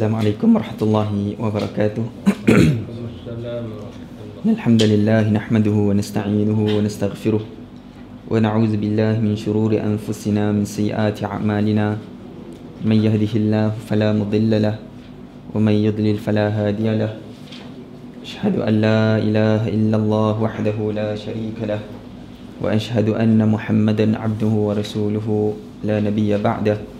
السلام عليكم ورحمة الله وبركاته الحمد لله نحمده ونستعينه ونستغفره ونعوذ بالله من شرور أنفسنا من سيئات أعمالنا من يهده الله فلا مضل له ومن يضلل فلا هادي له أشهد أن لا إله إلا الله وحده لا شريك له وأشهد أن محمدا عبده ورسوله لا نبي بعده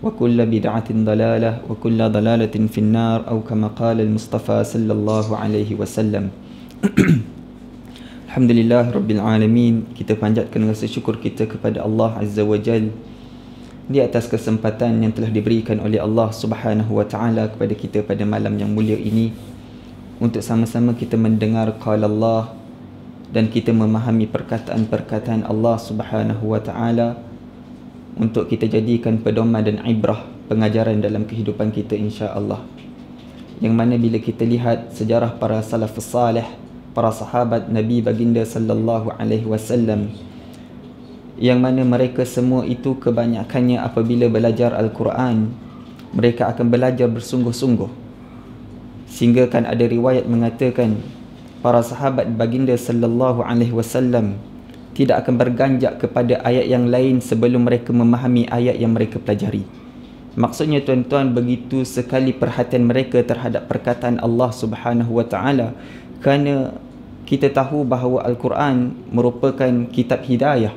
وكل بدعة ضلالة وكل ضلالة في النار أو كما قال المصطفى صلى الله عليه وسلم الحمد لله رب العالمين kita panjatkan rasa syukur kita kepada Allah Azza wa Jal di atas kesempatan yang telah diberikan oleh Allah Subhanahu wa taala kepada kita pada malam yang mulia ini untuk sama-sama kita mendengar qala Allah dan kita memahami perkataan-perkataan Allah Subhanahu wa taala untuk kita jadikan pedoman dan ibrah pengajaran dalam kehidupan kita insya-Allah. Yang mana bila kita lihat sejarah para salafus salih, para sahabat Nabi baginda sallallahu alaihi wasallam yang mana mereka semua itu kebanyakannya apabila belajar al-Quran mereka akan belajar bersungguh-sungguh sehingga kan ada riwayat mengatakan para sahabat baginda sallallahu alaihi wasallam tidak akan berganjak kepada ayat yang lain sebelum mereka memahami ayat yang mereka pelajari. Maksudnya tuan-tuan begitu sekali perhatian mereka terhadap perkataan Allah Subhanahu Wa Taala kerana kita tahu bahawa Al-Quran merupakan kitab hidayah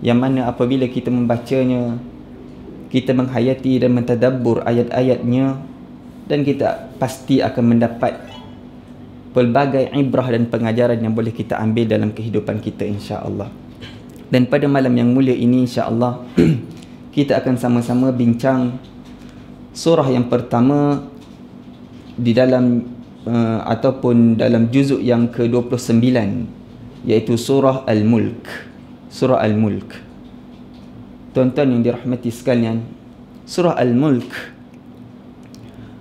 yang mana apabila kita membacanya kita menghayati dan mentadabbur ayat-ayatnya dan kita pasti akan mendapat pelbagai ibrah dan pengajaran yang boleh kita ambil dalam kehidupan kita insya-Allah. Dan pada malam yang mulia ini insya-Allah kita akan sama-sama bincang surah yang pertama di dalam uh, ataupun dalam juzuk yang ke-29 iaitu surah Al-Mulk. Surah Al-Mulk. Tuan-tuan yang dirahmati sekalian, surah Al-Mulk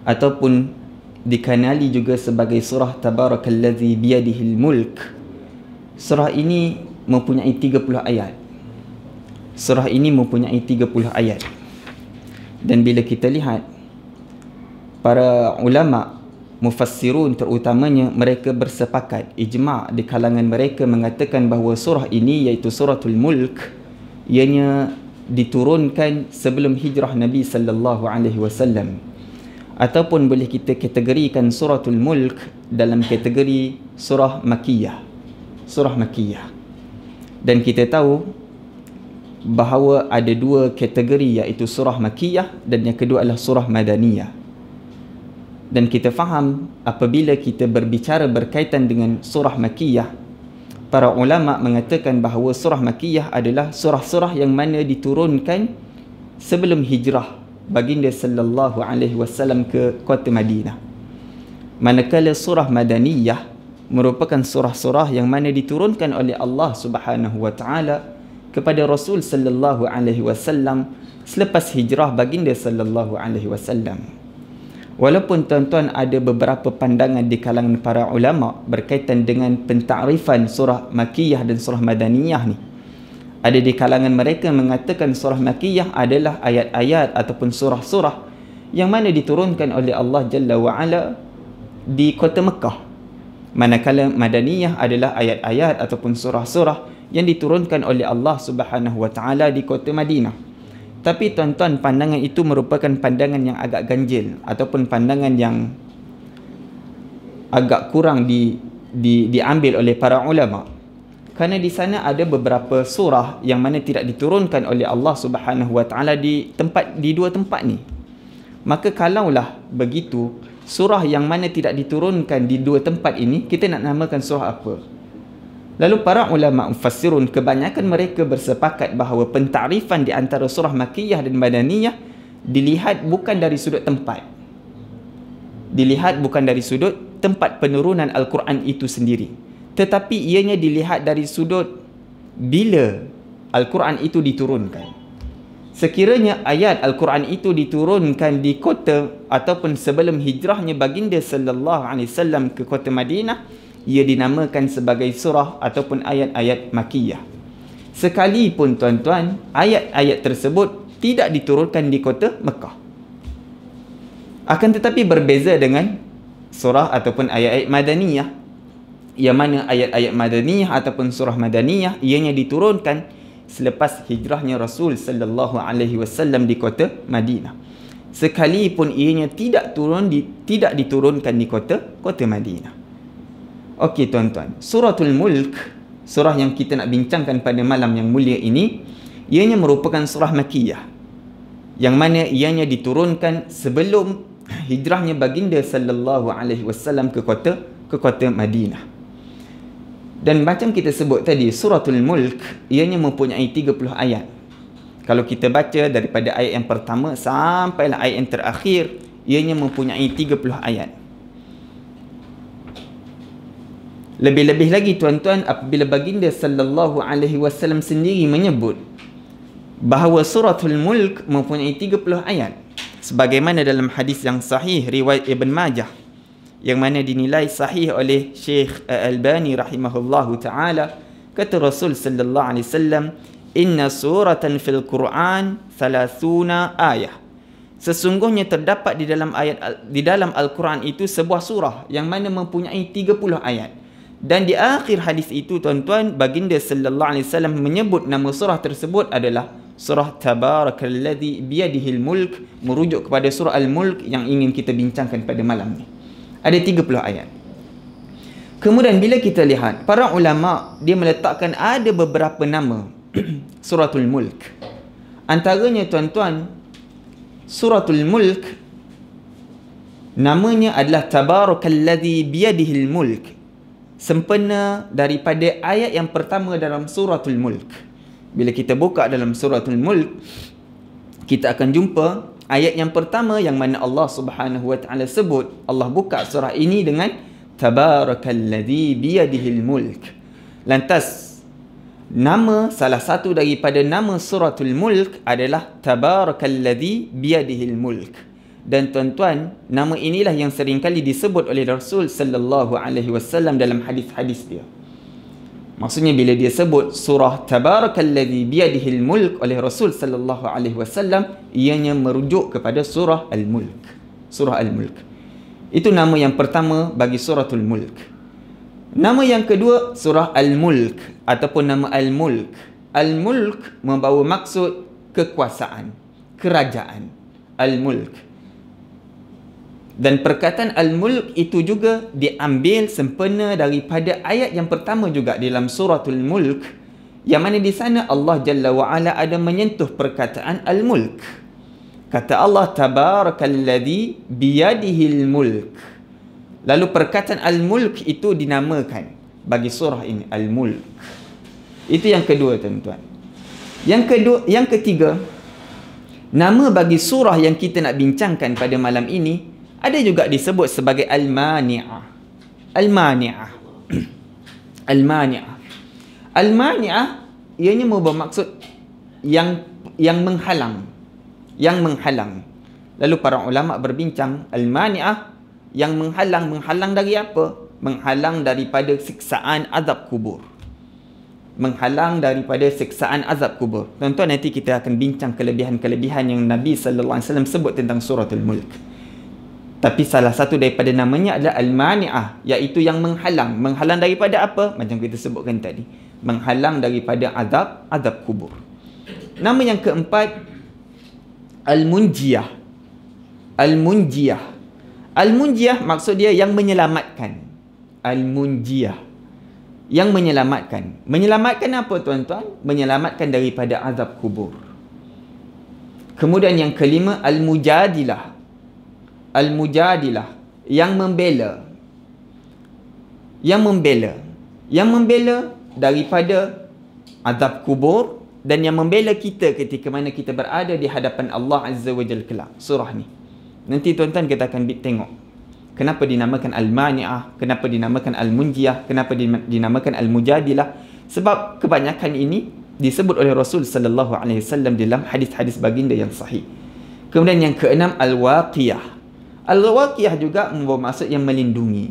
ataupun dikenali juga sebagai surah tabarakallazi biyadihil mulk surah ini mempunyai 30 ayat surah ini mempunyai 30 ayat dan bila kita lihat para ulama mufassirun terutamanya mereka bersepakat ijma' di kalangan mereka mengatakan bahawa surah ini iaitu suratul mulk ianya diturunkan sebelum hijrah Nabi sallallahu alaihi wasallam ataupun boleh kita kategorikan suratul mulk dalam kategori surah makiyah surah makiyah dan kita tahu bahawa ada dua kategori iaitu surah makiyah dan yang kedua adalah surah madaniyah dan kita faham apabila kita berbicara berkaitan dengan surah makiyah para ulama mengatakan bahawa surah makiyah adalah surah-surah yang mana diturunkan sebelum hijrah baginda sallallahu alaihi wasallam ke kota Madinah. Manakala surah Madaniyah merupakan surah-surah yang mana diturunkan oleh Allah Subhanahu wa taala kepada Rasul sallallahu alaihi wasallam selepas hijrah baginda sallallahu alaihi wasallam. Walaupun tuan-tuan ada beberapa pandangan di kalangan para ulama berkaitan dengan pentarifan surah Makkiyah dan surah Madaniyah ni ada di kalangan mereka mengatakan surah makiyah adalah ayat-ayat ataupun surah-surah yang mana diturunkan oleh Allah Jalla wa'ala di kota Mekah manakala madaniyah adalah ayat-ayat ataupun surah-surah yang diturunkan oleh Allah subhanahu wa ta'ala di kota Madinah tapi tuan-tuan pandangan itu merupakan pandangan yang agak ganjil ataupun pandangan yang agak kurang di, di, diambil oleh para ulama' kerana di sana ada beberapa surah yang mana tidak diturunkan oleh Allah Subhanahu Wa Taala di tempat di dua tempat ni. Maka kalaulah begitu, surah yang mana tidak diturunkan di dua tempat ini, kita nak namakan surah apa? Lalu para ulama mufassirun kebanyakan mereka bersepakat bahawa pentarifan di antara surah Makiyah dan Madaniyah dilihat bukan dari sudut tempat. Dilihat bukan dari sudut tempat penurunan Al-Quran itu sendiri tetapi ianya dilihat dari sudut bila Al-Quran itu diturunkan. Sekiranya ayat Al-Quran itu diturunkan di kota ataupun sebelum hijrahnya baginda sallallahu alaihi wasallam ke kota Madinah, ia dinamakan sebagai surah ataupun ayat-ayat makiyah. Sekalipun tuan-tuan, ayat-ayat tersebut tidak diturunkan di kota Mekah. Akan tetapi berbeza dengan surah ataupun ayat-ayat Madaniyah yang mana ayat-ayat Madaniyah ataupun surah Madaniyah ianya diturunkan selepas hijrahnya Rasul sallallahu alaihi wasallam di kota Madinah. Sekalipun ianya tidak turun di, tidak diturunkan di kota kota Madinah. Okey tuan-tuan, Suratul Mulk, surah yang kita nak bincangkan pada malam yang mulia ini, ianya merupakan surah Makiyah. Yang mana ianya diturunkan sebelum hijrahnya baginda sallallahu alaihi wasallam ke kota ke kota Madinah. Dan macam kita sebut tadi, suratul mulk ianya mempunyai 30 ayat. Kalau kita baca daripada ayat yang pertama sampailah ayat yang terakhir, ianya mempunyai 30 ayat. Lebih-lebih lagi tuan-tuan apabila baginda sallallahu alaihi wasallam sendiri menyebut bahawa suratul mulk mempunyai 30 ayat sebagaimana dalam hadis yang sahih riwayat Ibn Majah yang mana dinilai sahih oleh Syekh eh, Al-Albani rahimahullahu taala kata Rasul sallallahu alaihi wasallam inna suratan fil Quran 30 ayat sesungguhnya terdapat di dalam ayat di dalam Al-Quran itu sebuah surah yang mana mempunyai 30 ayat dan di akhir hadis itu tuan-tuan baginda sallallahu alaihi wasallam menyebut nama surah tersebut adalah surah tabarakallazi biyadihil mulk merujuk kepada surah al-mulk yang ingin kita bincangkan pada malam ni ada 30 ayat. Kemudian bila kita lihat para ulama dia meletakkan ada beberapa nama Suratul Mulk. Antaranya tuan-tuan Suratul Mulk namanya adalah Tabarukalladhi biyadihil mulk. Sempena daripada ayat yang pertama dalam Suratul Mulk. Bila kita buka dalam Suratul Mulk kita akan jumpa ayat yang pertama yang mana Allah Subhanahu wa taala sebut Allah buka surah ini dengan tabarakalladzi biyadihil mulk lantas nama salah satu daripada nama suratul mulk adalah tabarakalladzi biyadihil mulk dan tuan-tuan nama inilah yang sering kali disebut oleh Rasul sallallahu alaihi wasallam dalam hadis-hadis dia Maksudnya bila dia sebut surah Tabarakalladhi biyadihil mulk oleh Rasul sallallahu alaihi wasallam ianya merujuk kepada surah Al-Mulk. Surah Al-Mulk. Itu nama yang pertama bagi suratul Mulk. Nama yang kedua surah Al-Mulk ataupun nama Al-Mulk. Al-Mulk membawa maksud kekuasaan, kerajaan. Al-Mulk. Dan perkataan Al-Mulk itu juga diambil sempena daripada ayat yang pertama juga dalam surah Al-Mulk yang mana di sana Allah Jalla wa'ala ada menyentuh perkataan Al-Mulk. Kata Allah Tabarakalladhi al mulk. Lalu perkataan Al-Mulk itu dinamakan bagi surah ini Al-Mulk. Itu yang kedua tuan-tuan. Yang, kedua, yang ketiga, nama bagi surah yang kita nak bincangkan pada malam ini ada juga disebut sebagai al-mani'ah. Al-mani'ah. al-mani'ah. Al-mani'ah ianya bermaksud yang yang menghalang. Yang menghalang. Lalu para ulama berbincang al-mani'ah yang menghalang menghalang dari apa? Menghalang daripada siksaan azab kubur. Menghalang daripada siksaan azab kubur. Tuan-tuan nanti kita akan bincang kelebihan-kelebihan yang Nabi sallallahu alaihi wasallam sebut tentang suratul mulk. Tapi salah satu daripada namanya adalah al-mani'ah iaitu yang menghalang. Menghalang daripada apa? Macam kita sebutkan tadi. Menghalang daripada azab, azab kubur. Nama yang keempat al-munjiyah. Al-munjiyah. Al-munjiyah maksud dia yang menyelamatkan. Al-munjiyah yang menyelamatkan. Menyelamatkan apa tuan-tuan? Menyelamatkan daripada azab kubur. Kemudian yang kelima al-mujadilah. Al-Mujadilah Yang membela Yang membela Yang membela daripada Azab kubur Dan yang membela kita ketika mana kita berada Di hadapan Allah Azza wa Jal Kelak Surah ni Nanti tuan-tuan kita akan tengok Kenapa dinamakan Al-Mani'ah Kenapa dinamakan Al-Munjiyah Kenapa dinamakan Al-Mujadilah Sebab kebanyakan ini disebut oleh Rasul sallallahu alaihi wasallam dalam hadis-hadis baginda yang sahih. Kemudian yang keenam al-waqiyah. Al-Waqiyah juga membawa maksud yang melindungi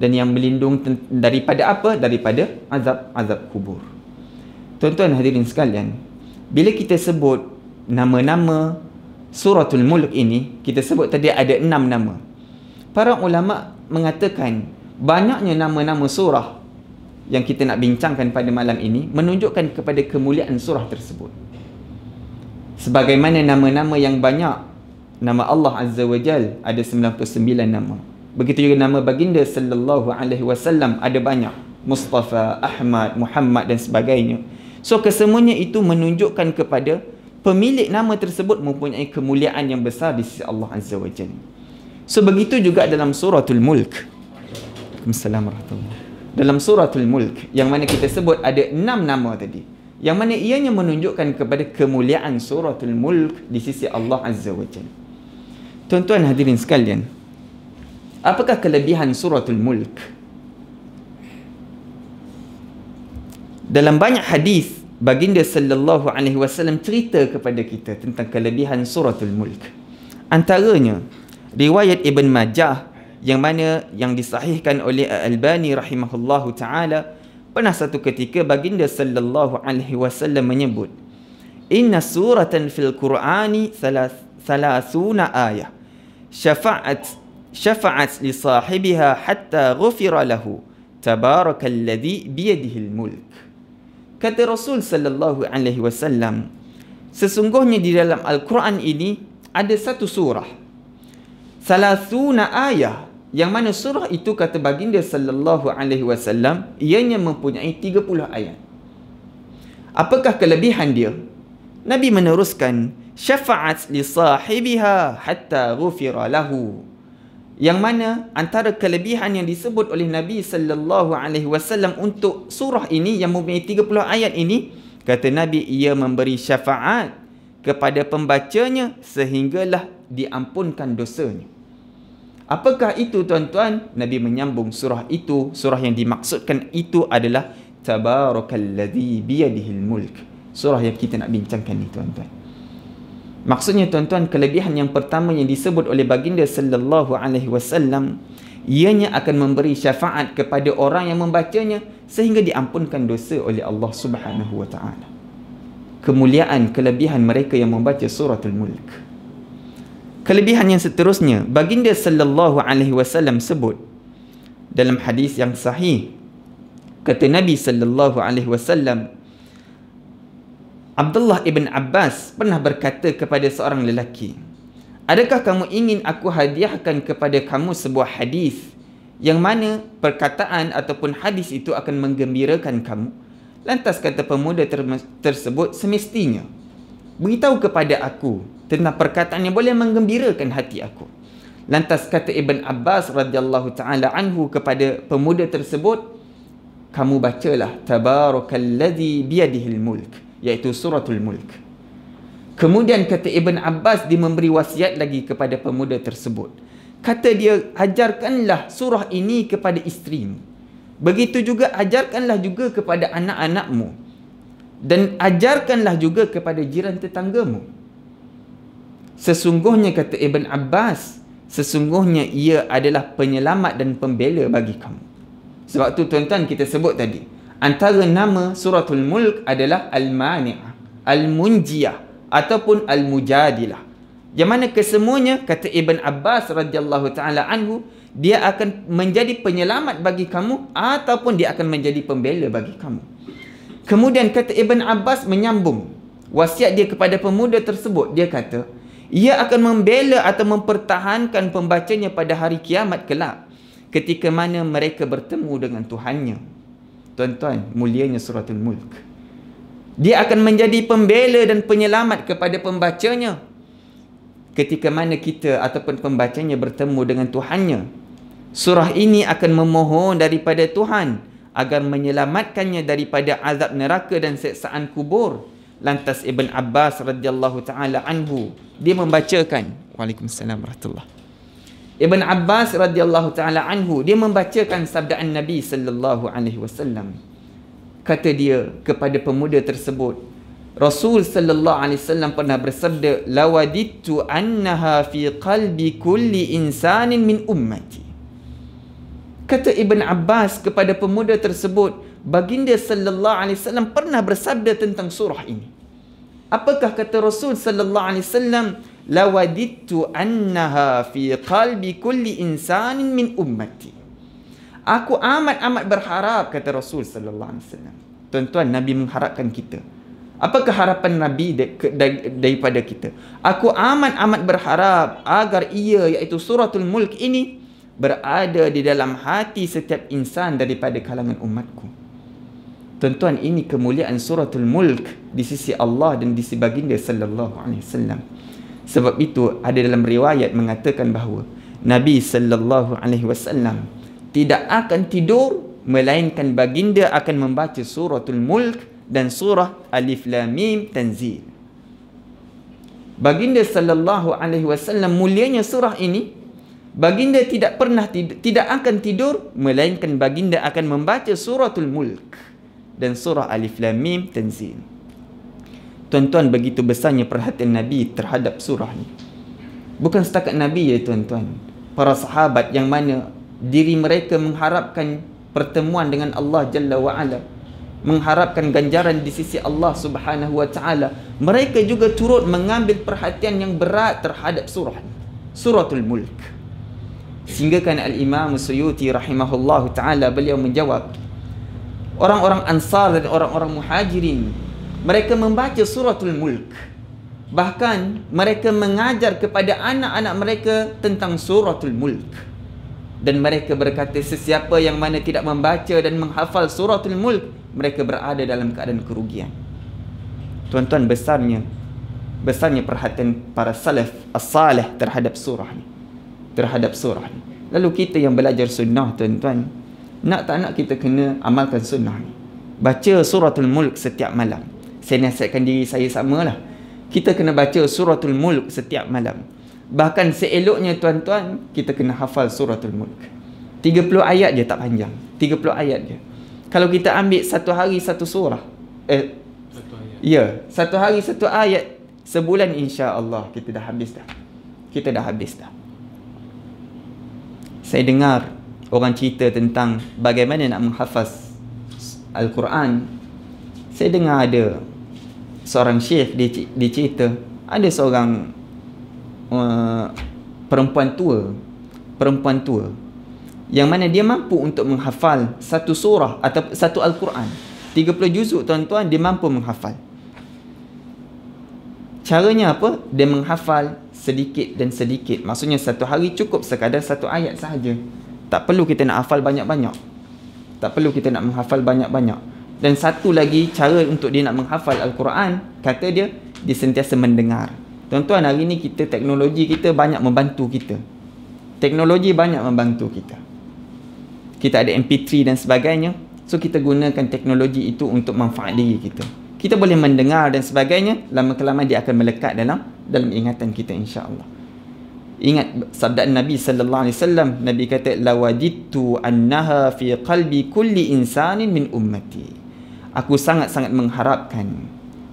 dan yang melindung daripada apa? Daripada azab-azab kubur. Tuan-tuan hadirin sekalian, bila kita sebut nama-nama suratul mulk ini, kita sebut tadi ada enam nama. Para ulama mengatakan banyaknya nama-nama surah yang kita nak bincangkan pada malam ini menunjukkan kepada kemuliaan surah tersebut. Sebagaimana nama-nama yang banyak nama Allah Azza wa Jal ada 99 nama. Begitu juga nama baginda sallallahu alaihi wasallam ada banyak. Mustafa, Ahmad, Muhammad dan sebagainya. So kesemuanya itu menunjukkan kepada pemilik nama tersebut mempunyai kemuliaan yang besar di sisi Allah Azza wa Jal. So begitu juga dalam suratul mulk. Assalamualaikum warahmatullahi wabarakatuh. Dalam suratul mulk yang mana kita sebut ada enam nama tadi. Yang mana ianya menunjukkan kepada kemuliaan suratul mulk di sisi Allah Azza wa Jalla. Tuan-tuan hadirin sekalian, apakah kelebihan suratul mulk? Dalam banyak hadis baginda sallallahu alaihi wasallam cerita kepada kita tentang kelebihan suratul mulk. Antaranya riwayat Ibn Majah yang mana yang disahihkan oleh Al-Albani rahimahullahu taala pernah satu ketika baginda sallallahu alaihi wasallam menyebut inna suratan fil qur'ani thalath, thalathuna ayah syafa'at syafa'at li sahibiha hatta ghufira lahu tabarakalladhi biyadihil mulk kata rasul sallallahu alaihi wasallam sesungguhnya di dalam al-Quran ini ada satu surah salasuna ayah yang mana surah itu kata baginda sallallahu alaihi wasallam ianya mempunyai 30 ayat apakah kelebihan dia nabi meneruskan syafa'at li sahibiha hatta ghufira lahu yang mana antara kelebihan yang disebut oleh Nabi sallallahu alaihi wasallam untuk surah ini yang mempunyai 30 ayat ini kata Nabi ia memberi syafaat kepada pembacanya sehinggalah diampunkan dosanya apakah itu tuan-tuan Nabi menyambung surah itu surah yang dimaksudkan itu adalah tabarakalladzi biyadihil mulk surah yang kita nak bincangkan ni tuan-tuan Maksudnya tuan-tuan kelebihan yang pertama yang disebut oleh baginda sallallahu alaihi wasallam ianya akan memberi syafaat kepada orang yang membacanya sehingga diampunkan dosa oleh Allah Subhanahu wa taala. Kemuliaan kelebihan mereka yang membaca al mulk. Kelebihan yang seterusnya baginda sallallahu alaihi wasallam sebut dalam hadis yang sahih kata Nabi sallallahu alaihi wasallam Abdullah ibn Abbas pernah berkata kepada seorang lelaki, Adakah kamu ingin aku hadiahkan kepada kamu sebuah hadis yang mana perkataan ataupun hadis itu akan menggembirakan kamu? Lantas kata pemuda tersebut semestinya, beritahu kepada aku tentang perkataan yang boleh menggembirakan hati aku. Lantas kata Ibn Abbas radhiyallahu taala anhu kepada pemuda tersebut, kamu bacalah tabarakalladzi biyadihil mulk iaitu suratul mulk kemudian kata ibn abbas dia memberi wasiat lagi kepada pemuda tersebut kata dia ajarkanlah surah ini kepada isteri mu, begitu juga ajarkanlah juga kepada anak-anakmu dan ajarkanlah juga kepada jiran tetanggamu sesungguhnya kata ibn abbas sesungguhnya ia adalah penyelamat dan pembela bagi kamu sebab tu tuan-tuan kita sebut tadi Antara nama suratul mulk adalah Al-Mani'ah, Al-Munjiyah ataupun Al-Mujadilah. Yang mana kesemuanya kata Ibn Abbas radhiyallahu taala anhu dia akan menjadi penyelamat bagi kamu ataupun dia akan menjadi pembela bagi kamu. Kemudian kata Ibn Abbas menyambung wasiat dia kepada pemuda tersebut dia kata ia akan membela atau mempertahankan pembacanya pada hari kiamat kelak ketika mana mereka bertemu dengan Tuhannya tuan-tuan, mulianya suratul mulk. Dia akan menjadi pembela dan penyelamat kepada pembacanya. Ketika mana kita ataupun pembacanya bertemu dengan Tuhannya. Surah ini akan memohon daripada Tuhan agar menyelamatkannya daripada azab neraka dan seksaan kubur. Lantas Ibn Abbas radhiyallahu taala anhu dia membacakan. Waalaikumsalam warahmatullahi. Ibn Abbas radhiyallahu taala anhu dia membacakan sabdaan Nabi sallallahu alaihi wasallam. Kata dia kepada pemuda tersebut, Rasul sallallahu alaihi wasallam pernah bersabda, "Lawadittu annaha fi qalbi kulli insanin min ummati." Kata Ibn Abbas kepada pemuda tersebut, baginda sallallahu alaihi wasallam pernah bersabda tentang surah ini. Apakah kata Rasul sallallahu alaihi wasallam? lawadittu annaha fi qalbi kulli insanin min ummati aku amat amat berharap kata rasul sallallahu alaihi wasallam tuan-tuan nabi mengharapkan kita apa keharapan nabi daripada kita aku amat amat berharap agar ia iaitu suratul mulk ini berada di dalam hati setiap insan daripada kalangan umatku Tuan-tuan ini kemuliaan suratul mulk di sisi Allah dan di sisi baginda sallallahu alaihi wasallam. Sebab itu ada dalam riwayat mengatakan bahawa Nabi sallallahu alaihi wasallam tidak akan tidur melainkan baginda akan membaca suratul mulk dan surah alif lam mim tanzil. Baginda sallallahu alaihi wasallam mulianya surah ini baginda tidak pernah tidak akan tidur melainkan baginda akan membaca suratul mulk dan surah alif lam mim tanzil tuan-tuan begitu besarnya perhatian Nabi terhadap surah ni. Bukan setakat Nabi ya tuan-tuan. Para sahabat yang mana diri mereka mengharapkan pertemuan dengan Allah Jalla wa'ala. Mengharapkan ganjaran di sisi Allah subhanahu wa ta'ala. Mereka juga turut mengambil perhatian yang berat terhadap surah ni. Suratul Mulk. Sehingga kan Al-Imam Suyuti rahimahullahu ta'ala beliau menjawab. Orang-orang ansar dan orang-orang muhajirin mereka membaca suratul mulk bahkan mereka mengajar kepada anak-anak mereka tentang suratul mulk dan mereka berkata sesiapa yang mana tidak membaca dan menghafal suratul mulk mereka berada dalam keadaan kerugian tuan-tuan besarnya besarnya perhatian para salaf as-salih terhadap surah ni terhadap surah ni lalu kita yang belajar sunnah tuan-tuan nak tak nak kita kena amalkan sunnah ni baca suratul mulk setiap malam saya nasihatkan diri saya lah. Kita kena baca suratul mulk setiap malam. Bahkan seeloknya tuan-tuan, kita kena hafal suratul mulk. 30 ayat je tak panjang. 30 ayat je. Kalau kita ambil satu hari satu surah. Eh, satu ayat. Ya, satu hari satu ayat. Sebulan insya Allah kita dah habis dah. Kita dah habis dah. Saya dengar orang cerita tentang bagaimana nak menghafaz Al-Quran. Saya dengar ada seorang syekh dia, dia cerita ada seorang uh, perempuan tua perempuan tua yang mana dia mampu untuk menghafal satu surah atau satu al-Quran 30 juzuk tuan-tuan dia mampu menghafal caranya apa dia menghafal sedikit dan sedikit maksudnya satu hari cukup sekadar satu ayat sahaja tak perlu kita nak hafal banyak-banyak tak perlu kita nak menghafal banyak-banyak dan satu lagi cara untuk dia nak menghafal Al-Quran kata dia dia sentiasa mendengar tuan-tuan hari ni kita teknologi kita banyak membantu kita teknologi banyak membantu kita kita ada MP3 dan sebagainya so kita gunakan teknologi itu untuk manfaat diri kita kita boleh mendengar dan sebagainya lama kelamaan dia akan melekat dalam dalam ingatan kita insya-Allah ingat sabda Nabi sallallahu alaihi wasallam Nabi kata lawajittu annaha fi qalbi kulli insanin min ummati aku sangat-sangat mengharapkan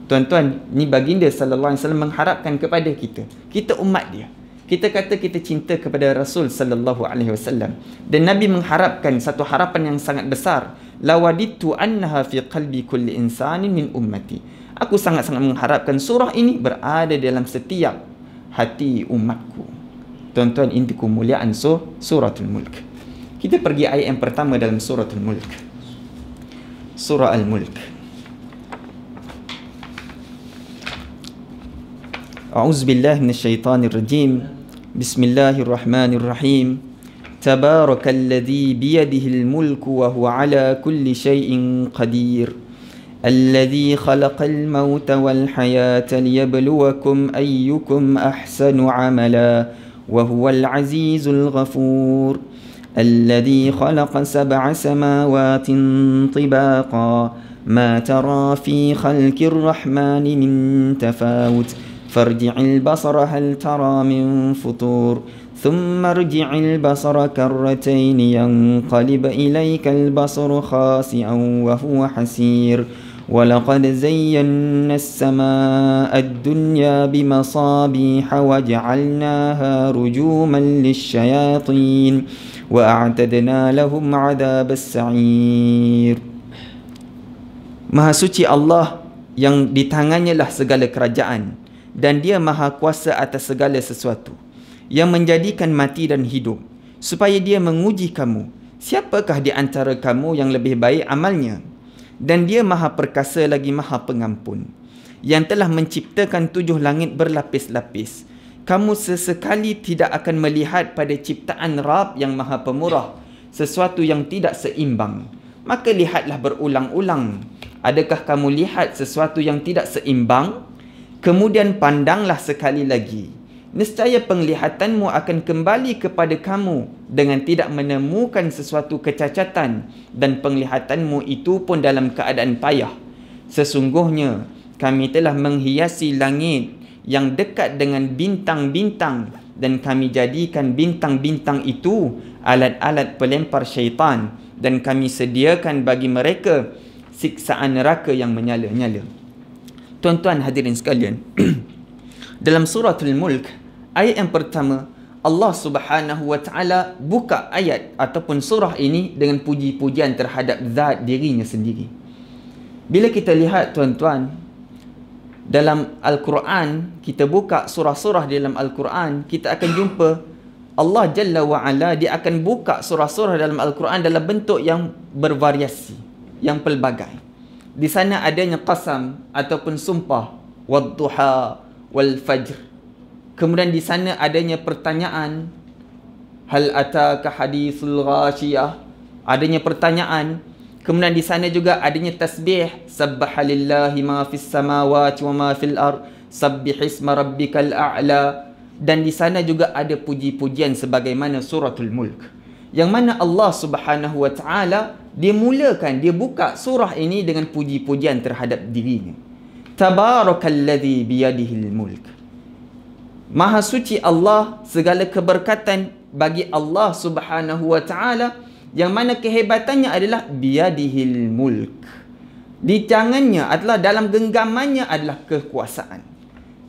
tuan-tuan ni baginda sallallahu alaihi wasallam mengharapkan kepada kita kita umat dia kita kata kita cinta kepada rasul sallallahu alaihi wasallam dan nabi mengharapkan satu harapan yang sangat besar lawaditu annaha fi qalbi kulli insanin min ummati aku sangat-sangat mengharapkan surah ini berada dalam setiap hati umatku tuan-tuan intikum kemuliaan surah suratul mulk kita pergi ayat yang pertama dalam suratul mulk سورة الملك أعوذ بالله من الشيطان الرجيم بسم الله الرحمن الرحيم تبارك الذي بيده الملك وهو على كل شيء قدير الذي خلق الموت والحياة ليبلوكم أيكم أحسن عملا وهو العزيز الغفور الذي خلق سبع سماوات طباقا ما ترى في خلق الرحمن من تفاوت فارجع البصر هل ترى من فطور ثم ارجع البصر كرتين ينقلب إليك البصر خاسئا وهو حسير ولقد زينا السماء الدنيا بمصابيح وجعلناها رجوما للشياطين وأعتدنا لهم عذاب السعير Maha suci Allah yang di tangannya lah segala kerajaan dan dia maha kuasa atas segala sesuatu yang menjadikan mati dan hidup supaya dia menguji kamu siapakah di antara kamu yang lebih baik amalnya dan dia maha perkasa lagi maha pengampun yang telah menciptakan tujuh langit berlapis-lapis kamu sesekali tidak akan melihat pada ciptaan Rab yang maha pemurah sesuatu yang tidak seimbang. Maka lihatlah berulang-ulang. Adakah kamu lihat sesuatu yang tidak seimbang? Kemudian pandanglah sekali lagi. Nescaya penglihatanmu akan kembali kepada kamu dengan tidak menemukan sesuatu kecacatan dan penglihatanmu itu pun dalam keadaan payah. Sesungguhnya kami telah menghiasi langit yang dekat dengan bintang-bintang dan kami jadikan bintang-bintang itu alat-alat pelempar syaitan dan kami sediakan bagi mereka siksaan neraka yang menyala-nyala. Tuan-tuan hadirin sekalian, dalam surah Al-Mulk ayat yang pertama Allah Subhanahu Wa Taala buka ayat ataupun surah ini dengan puji-pujian terhadap zat dirinya sendiri. Bila kita lihat tuan-tuan, dalam Al-Quran, kita buka surah-surah dalam Al-Quran, kita akan jumpa Allah Jalla wa'ala, dia akan buka surah-surah dalam Al-Quran dalam bentuk yang bervariasi, yang pelbagai. Di sana adanya qasam ataupun sumpah, wadduha, wal-fajr. Kemudian di sana adanya pertanyaan, hal ataka hadithul ghashiyah, adanya pertanyaan, Kemudian di sana juga adanya tasbih subhanallahi ma fis samawati wa ma fil ard sabbih isma rabbikal a'la dan di sana juga ada puji-pujian sebagaimana suratul mulk yang mana Allah Subhanahu wa taala dia mulakan dia buka surah ini dengan puji-pujian terhadap dirinya tabarakallazi biyadihil mulk maha suci Allah segala keberkatan bagi Allah Subhanahu wa taala yang mana kehebatannya adalah biadihil mulk. Di tangannya adalah dalam genggamannya adalah kekuasaan.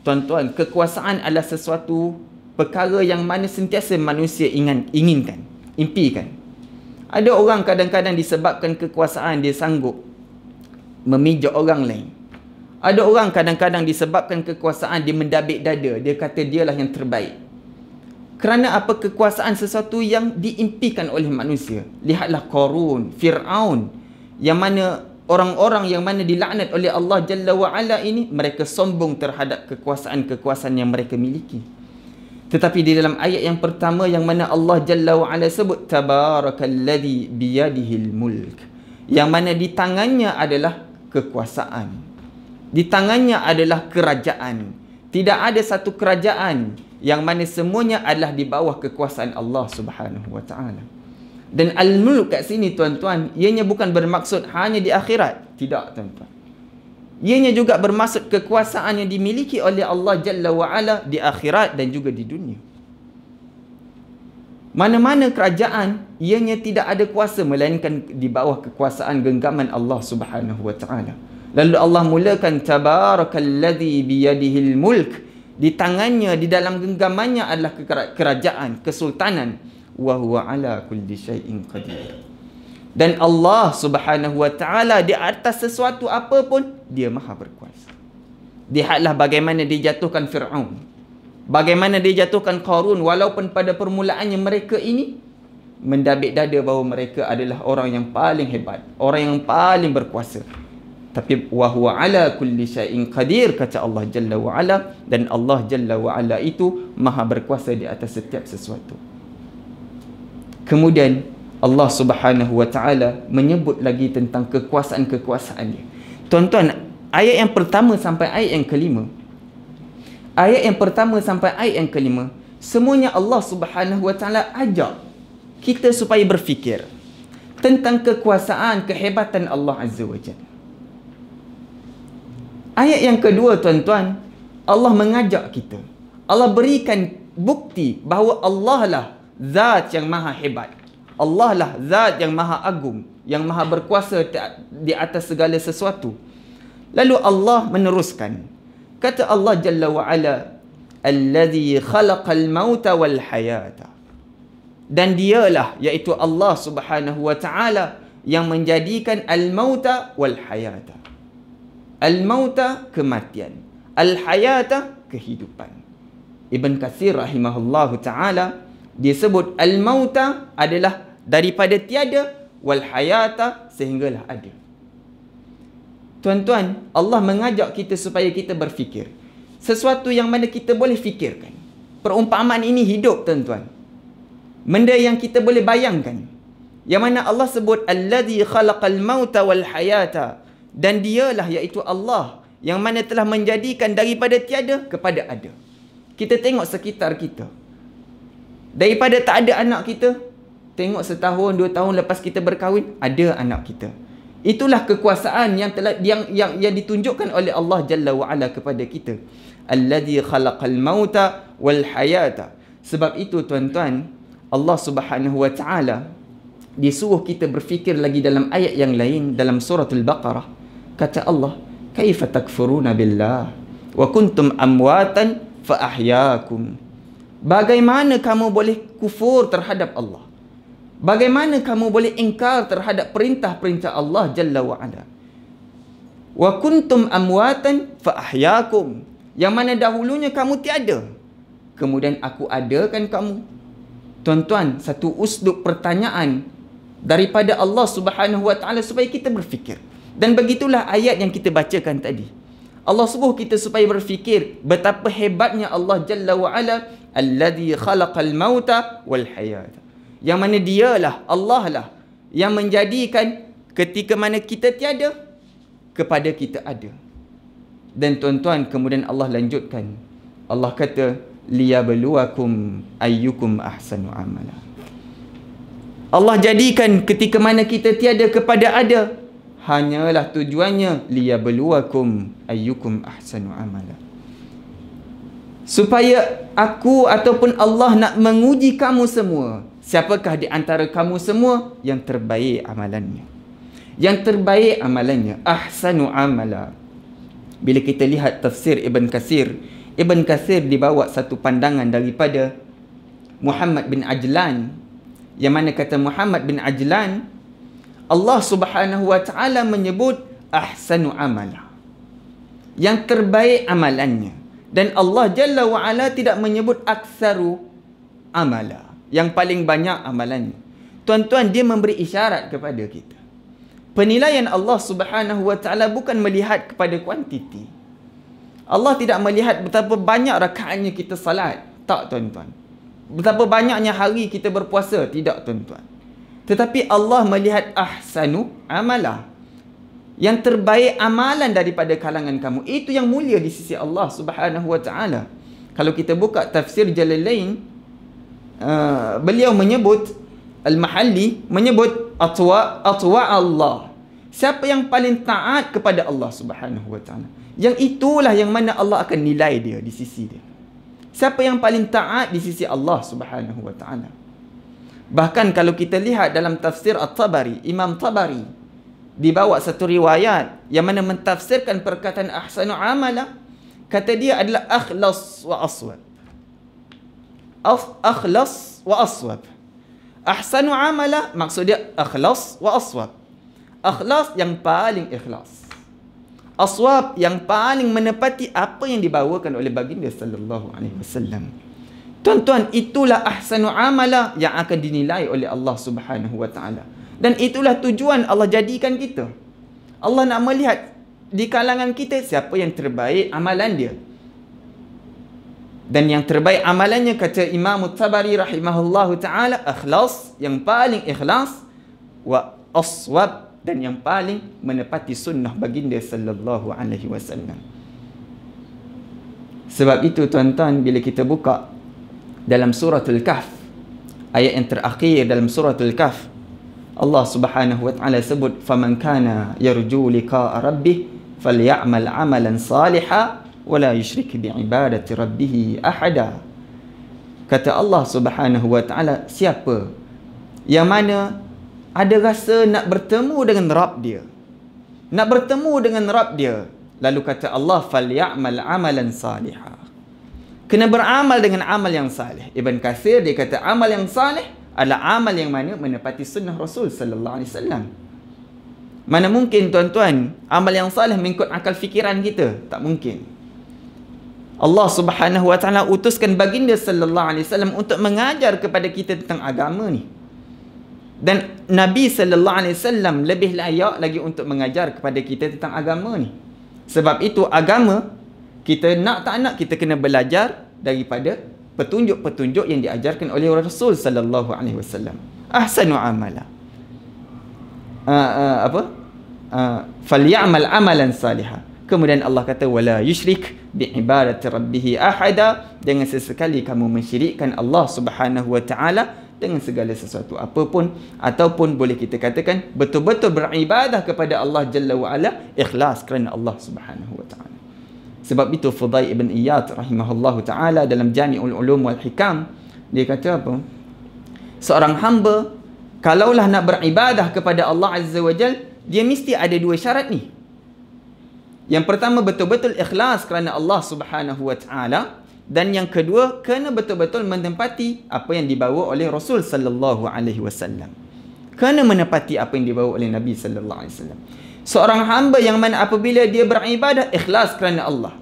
Tuan-tuan, kekuasaan adalah sesuatu perkara yang mana sentiasa manusia ingin inginkan, impikan. Ada orang kadang-kadang disebabkan kekuasaan dia sanggup memijak orang lain. Ada orang kadang-kadang disebabkan kekuasaan dia mendabik dada, dia kata dialah yang terbaik kerana apa kekuasaan sesuatu yang diimpikan oleh manusia. Lihatlah Korun, Fir'aun, yang mana orang-orang yang mana dilaknat oleh Allah Jalla wa'ala ini, mereka sombong terhadap kekuasaan-kekuasaan yang mereka miliki. Tetapi di dalam ayat yang pertama yang mana Allah Jalla wa'ala sebut, Tabarakalladhi biyadihil mulk. Yang mana di tangannya adalah kekuasaan. Di tangannya adalah kerajaan. Tidak ada satu kerajaan yang mana semuanya adalah di bawah kekuasaan Allah Subhanahu wa taala. Dan al-mulk kat sini tuan-tuan, ianya bukan bermaksud hanya di akhirat. Tidak tuan-tuan. Ianya juga bermaksud kekuasaan yang dimiliki oleh Allah Jalla wa Ala di akhirat dan juga di dunia. Mana-mana kerajaan ianya tidak ada kuasa melainkan di bawah kekuasaan genggaman Allah Subhanahu wa taala. Lalu Allah mulakan tabarakallazi biyadihil mulk di tangannya di dalam genggamannya adalah kerajaan kesultanan wa huwa ala kulli shayin qadir dan Allah Subhanahu wa taala di atas sesuatu apa pun dia maha berkuasa lihatlah bagaimana dijatuhkan Firaun bagaimana dijatuhkan Qarun walaupun pada permulaannya mereka ini mendabik dada bahawa mereka adalah orang yang paling hebat orang yang paling berkuasa tapi wa huwa ala kulli syai'in qadir kata Allah jalla wa ala dan Allah jalla wa ala itu maha berkuasa di atas setiap sesuatu kemudian Allah Subhanahu wa taala menyebut lagi tentang kekuasaan-kekuasaan dia tuan-tuan ayat yang pertama sampai ayat yang kelima ayat yang pertama sampai ayat yang kelima semuanya Allah Subhanahu wa taala ajak kita supaya berfikir tentang kekuasaan kehebatan Allah Azza wa Ayat yang kedua tuan-tuan, Allah mengajak kita. Allah berikan bukti bahawa Allah lah zat yang maha hebat. Allah lah zat yang maha agung, yang maha berkuasa di atas segala sesuatu. Lalu Allah meneruskan. Kata Allah Jalla wa'ala, Alladhi khalaqal mauta wal hayata. Dan dialah, iaitu Allah subhanahu wa ta'ala, yang menjadikan al-mauta wal hayata. Al-mauta kematian. Al-hayata kehidupan. Ibn Kathir rahimahullahu ta'ala disebut al-mauta adalah daripada tiada wal-hayata sehinggalah ada. Tuan-tuan, Allah mengajak kita supaya kita berfikir. Sesuatu yang mana kita boleh fikirkan. Perumpamaan ini hidup, tuan-tuan. Benda yang kita boleh bayangkan. Yang mana Allah sebut, Alladhi khalaqal mauta wal hayata dan dialah iaitu Allah yang mana telah menjadikan daripada tiada kepada ada. Kita tengok sekitar kita. Daripada tak ada anak kita, tengok setahun, dua tahun lepas kita berkahwin, ada anak kita. Itulah kekuasaan yang telah yang yang, yang ditunjukkan oleh Allah Jalla wa kepada kita. Allazi khalaqal mauta wal hayata. Sebab itu tuan-tuan, Allah Subhanahu wa taala disuruh kita berfikir lagi dalam ayat yang lain dalam surah Al-Baqarah kata Allah kaifa takfuruna billah wa kuntum amwatan fa ahyaakum bagaimana kamu boleh kufur terhadap Allah bagaimana kamu boleh ingkar terhadap perintah-perintah Allah jalla wa ala wa kuntum amwatan fa ahyaakum yang mana dahulunya kamu tiada kemudian aku adakan kamu tuan-tuan satu usduk pertanyaan daripada Allah Subhanahu wa taala supaya kita berfikir dan begitulah ayat yang kita bacakan tadi. Allah subuh kita supaya berfikir betapa hebatnya Allah Jalla wa'ala alladhi khalaqal mauta wal hayat. Yang mana dialah, Allah lah yang menjadikan ketika mana kita tiada kepada kita ada. Dan tuan-tuan kemudian Allah lanjutkan. Allah kata liyabluwakum ayyukum ahsanu amala. Allah jadikan ketika mana kita tiada kepada ada hanyalah tujuannya liya beluakum ayyukum ahsanu amala supaya aku ataupun Allah nak menguji kamu semua siapakah di antara kamu semua yang terbaik amalannya yang terbaik amalannya ahsanu amala bila kita lihat tafsir Ibn Kasir Ibn Kasir dibawa satu pandangan daripada Muhammad bin Ajlan yang mana kata Muhammad bin Ajlan Allah Subhanahu wa taala menyebut ahsanu amala. Yang terbaik amalannya. Dan Allah Jalla wa ala tidak menyebut aksaru amala. Yang paling banyak amalannya. Tuan-tuan dia memberi isyarat kepada kita. Penilaian Allah Subhanahu wa taala bukan melihat kepada kuantiti. Allah tidak melihat betapa banyak rakaatnya kita salat. Tak tuan-tuan. Betapa banyaknya hari kita berpuasa. Tidak tuan-tuan tetapi Allah melihat ahsanu amala yang terbaik amalan daripada kalangan kamu itu yang mulia di sisi Allah Subhanahu wa taala kalau kita buka tafsir jalalain uh, beliau menyebut al-mahalli menyebut atwa atwa Allah siapa yang paling taat kepada Allah Subhanahu wa taala yang itulah yang mana Allah akan nilai dia di sisi dia siapa yang paling taat di sisi Allah Subhanahu wa taala Bahkan kalau kita lihat dalam tafsir At-Tabari, Imam Tabari dibawa satu riwayat yang mana mentafsirkan perkataan ahsanu amala kata dia adalah akhlas wa aswab. Akhlas wa aswab. Ahsanu amala maksud dia akhlas wa aswab. Akhlas yang paling ikhlas. Aswab yang paling menepati apa yang dibawakan oleh baginda sallallahu alaihi wasallam. Tuan-tuan, itulah ahsanu amala yang akan dinilai oleh Allah Subhanahu wa taala. Dan itulah tujuan Allah jadikan kita. Allah nak melihat di kalangan kita siapa yang terbaik amalan dia. Dan yang terbaik amalannya kata Imam Tabari rahimahullahu taala ikhlas yang paling ikhlas wa aswab dan yang paling menepati sunnah baginda sallallahu alaihi wasallam. Sebab itu tuan-tuan bila kita buka dalam surah al kahf ayat yang terakhir dalam surah al kahf Allah Subhanahu wa taala sebut faman kana yarju liqa'a rabbih falyamal amalan salihan wa la yushrik bi ibadati rabbih ahada kata Allah Subhanahu wa taala siapa yang mana ada rasa nak bertemu dengan Rabb dia nak bertemu dengan Rabb dia lalu kata Allah falyamal amalan salihan kena beramal dengan amal yang saleh. Ibn Kathir dia kata amal yang saleh adalah amal yang mana menepati sunnah Rasul sallallahu alaihi wasallam. Mana mungkin tuan-tuan amal yang saleh mengikut akal fikiran kita? Tak mungkin. Allah Subhanahu wa taala utuskan baginda sallallahu alaihi wasallam untuk mengajar kepada kita tentang agama ni. Dan Nabi sallallahu alaihi wasallam lebih layak lagi untuk mengajar kepada kita tentang agama ni. Sebab itu agama kita nak tak nak kita kena belajar daripada petunjuk-petunjuk yang diajarkan oleh Rasul sallallahu alaihi wasallam. Ahsanu amala. Uh, uh, apa? Uh, Falyamal amalan saliha. Kemudian Allah kata wala yushrik bi ibadati rabbih ahada dengan sesekali kamu mensyirikkan Allah Subhanahu wa taala dengan segala sesuatu apapun ataupun boleh kita katakan betul-betul beribadah kepada Allah Jalla wa Ala ikhlas kerana Allah Subhanahu wa taala. Sebab itu Fudai Ibn Iyad rahimahullah ta'ala dalam Jami'ul Ulum wal Hikam, dia kata apa? Seorang hamba, kalaulah nak beribadah kepada Allah Azza wa Jal, dia mesti ada dua syarat ni. Yang pertama betul-betul ikhlas kerana Allah Subhanahu wa taala dan yang kedua kena betul-betul menempati apa yang dibawa oleh Rasul sallallahu alaihi wasallam. Kena menepati apa yang dibawa oleh Nabi sallallahu alaihi wasallam seorang hamba yang mana apabila dia beribadah ikhlas kerana Allah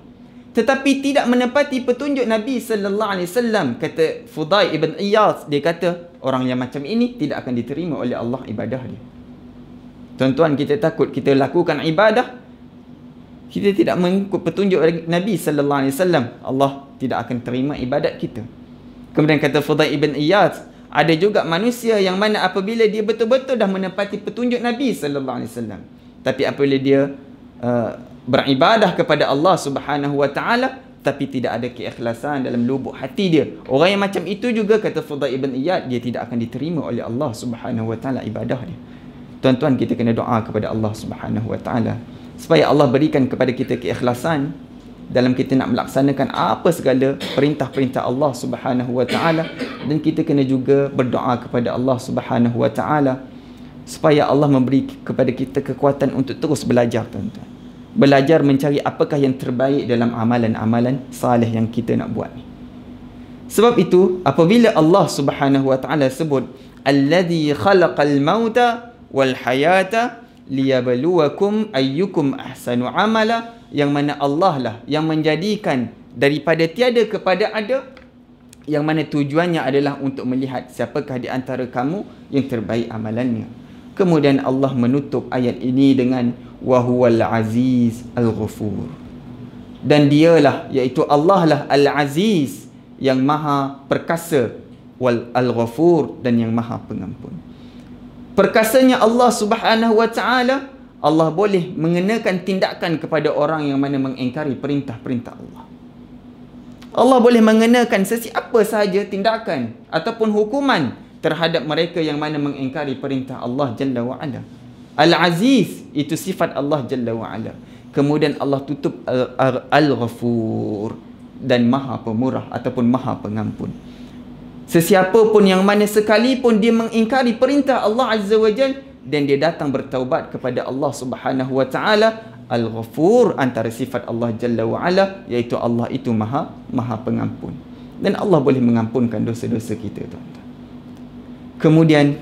tetapi tidak menepati petunjuk Nabi sallallahu alaihi wasallam kata Fudai ibn Iyas dia kata orang yang macam ini tidak akan diterima oleh Allah ibadah dia tuan-tuan kita takut kita lakukan ibadah kita tidak mengikut petunjuk Nabi sallallahu alaihi wasallam Allah tidak akan terima ibadat kita kemudian kata Fudai ibn Iyas ada juga manusia yang mana apabila dia betul-betul dah menepati petunjuk Nabi sallallahu alaihi wasallam tapi apabila dia uh, beribadah kepada Allah Subhanahu wa taala tapi tidak ada keikhlasan dalam lubuk hati dia orang yang macam itu juga kata Fudha ibn Iyad dia tidak akan diterima oleh Allah Subhanahu wa taala ibadah dia tuan-tuan kita kena doa kepada Allah Subhanahu wa taala supaya Allah berikan kepada kita keikhlasan dalam kita nak melaksanakan apa segala perintah-perintah Allah Subhanahu wa taala dan kita kena juga berdoa kepada Allah Subhanahu wa taala supaya Allah memberi kepada kita kekuatan untuk terus belajar tuan-tuan. Belajar mencari apakah yang terbaik dalam amalan-amalan salih yang kita nak buat Sebab itu apabila Allah Subhanahu Wa Taala sebut allazi khalaqal mauta wal hayata liyabluwakum ayyukum ahsanu amala yang mana Allah lah yang menjadikan daripada tiada kepada ada yang mana tujuannya adalah untuk melihat siapakah di antara kamu yang terbaik amalannya. Kemudian Allah menutup ayat ini dengan Wahuwal Aziz Al-Ghufur Dan dialah iaitu Allah lah Al-Aziz Yang maha perkasa Wal Al-Ghufur dan yang maha pengampun Perkasanya Allah subhanahu wa ta'ala Allah boleh mengenakan tindakan kepada orang yang mana mengingkari perintah-perintah Allah Allah boleh mengenakan sesiapa sahaja tindakan ataupun hukuman terhadap mereka yang mana mengingkari perintah Allah Jalla wa'ala. Al-Aziz itu sifat Allah Jalla wa'ala. Kemudian Allah tutup Al-Ghafur dan Maha Pemurah ataupun Maha Pengampun. Sesiapa pun yang mana sekalipun dia mengingkari perintah Allah Azza wa Jal dan dia datang bertaubat kepada Allah Subhanahu wa taala Al-Ghafur antara sifat Allah Jalla wa iaitu Allah itu Maha Maha Pengampun dan Allah boleh mengampunkan dosa-dosa kita tuan Kemudian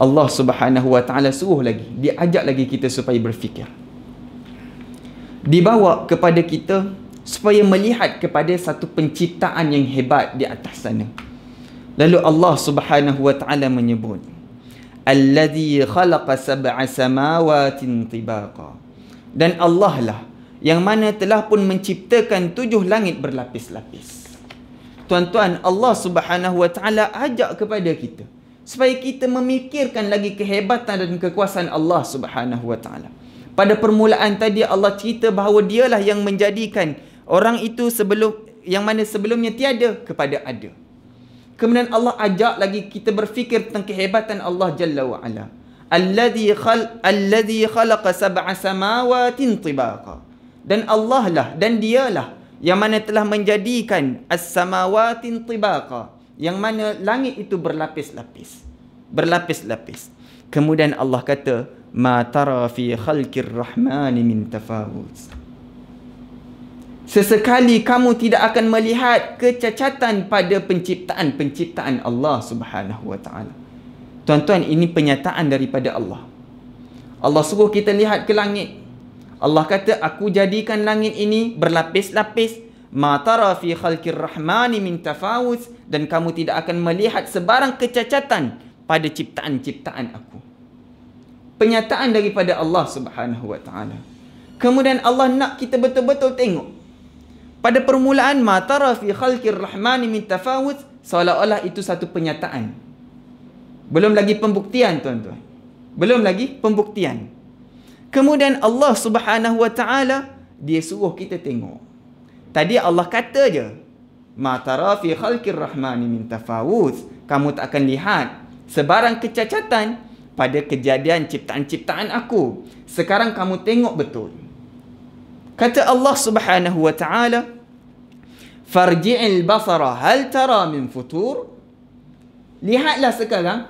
Allah Subhanahu Wa Taala suruh lagi, diajak lagi kita supaya berfikir. Dibawa kepada kita supaya melihat kepada satu penciptaan yang hebat di atas sana. Lalu Allah Subhanahu Wa Taala menyebut Alladhi khalaqa sab'a samawatin tibaqa Dan Allah lah Yang mana telah pun menciptakan tujuh langit berlapis-lapis Tuan-tuan Allah subhanahu wa ta'ala ajak kepada kita supaya kita memikirkan lagi kehebatan dan kekuasaan Allah Subhanahu wa taala. Pada permulaan tadi Allah cerita bahawa dialah yang menjadikan orang itu sebelum yang mana sebelumnya tiada kepada ada. Kemudian Allah ajak lagi kita berfikir tentang kehebatan Allah Jalla wa Ala. Allazi khal allazi khalaqa sab'a samawatin tibaqa. Dan Allah lah dan dialah yang mana telah menjadikan as-samawatin tibaqa yang mana langit itu berlapis-lapis berlapis-lapis kemudian Allah kata ma tara fi khalqir rahmani min tafawuz sesekali kamu tidak akan melihat kecacatan pada penciptaan-penciptaan Allah Subhanahu wa taala tuan-tuan ini penyataan daripada Allah Allah suruh kita lihat ke langit Allah kata aku jadikan langit ini berlapis-lapis ma tara fi khalqir rahmani min tafawuz dan kamu tidak akan melihat sebarang kecacatan pada ciptaan-ciptaan aku penyataan daripada Allah Subhanahu wa taala kemudian Allah nak kita betul-betul tengok pada permulaan ma tara fi khalqir rahmani min tafawuz seolah-olah itu satu penyataan belum lagi pembuktian tuan-tuan belum lagi pembuktian kemudian Allah Subhanahu wa taala dia suruh kita tengok Tadi Allah kata je. Ma tara fi rahmani min tafawuz. Kamu tak akan lihat sebarang kecacatan pada kejadian ciptaan-ciptaan aku. Sekarang kamu tengok betul. Kata Allah Subhanahu wa taala, farji'il basara hal tara min futur? Lihatlah sekarang,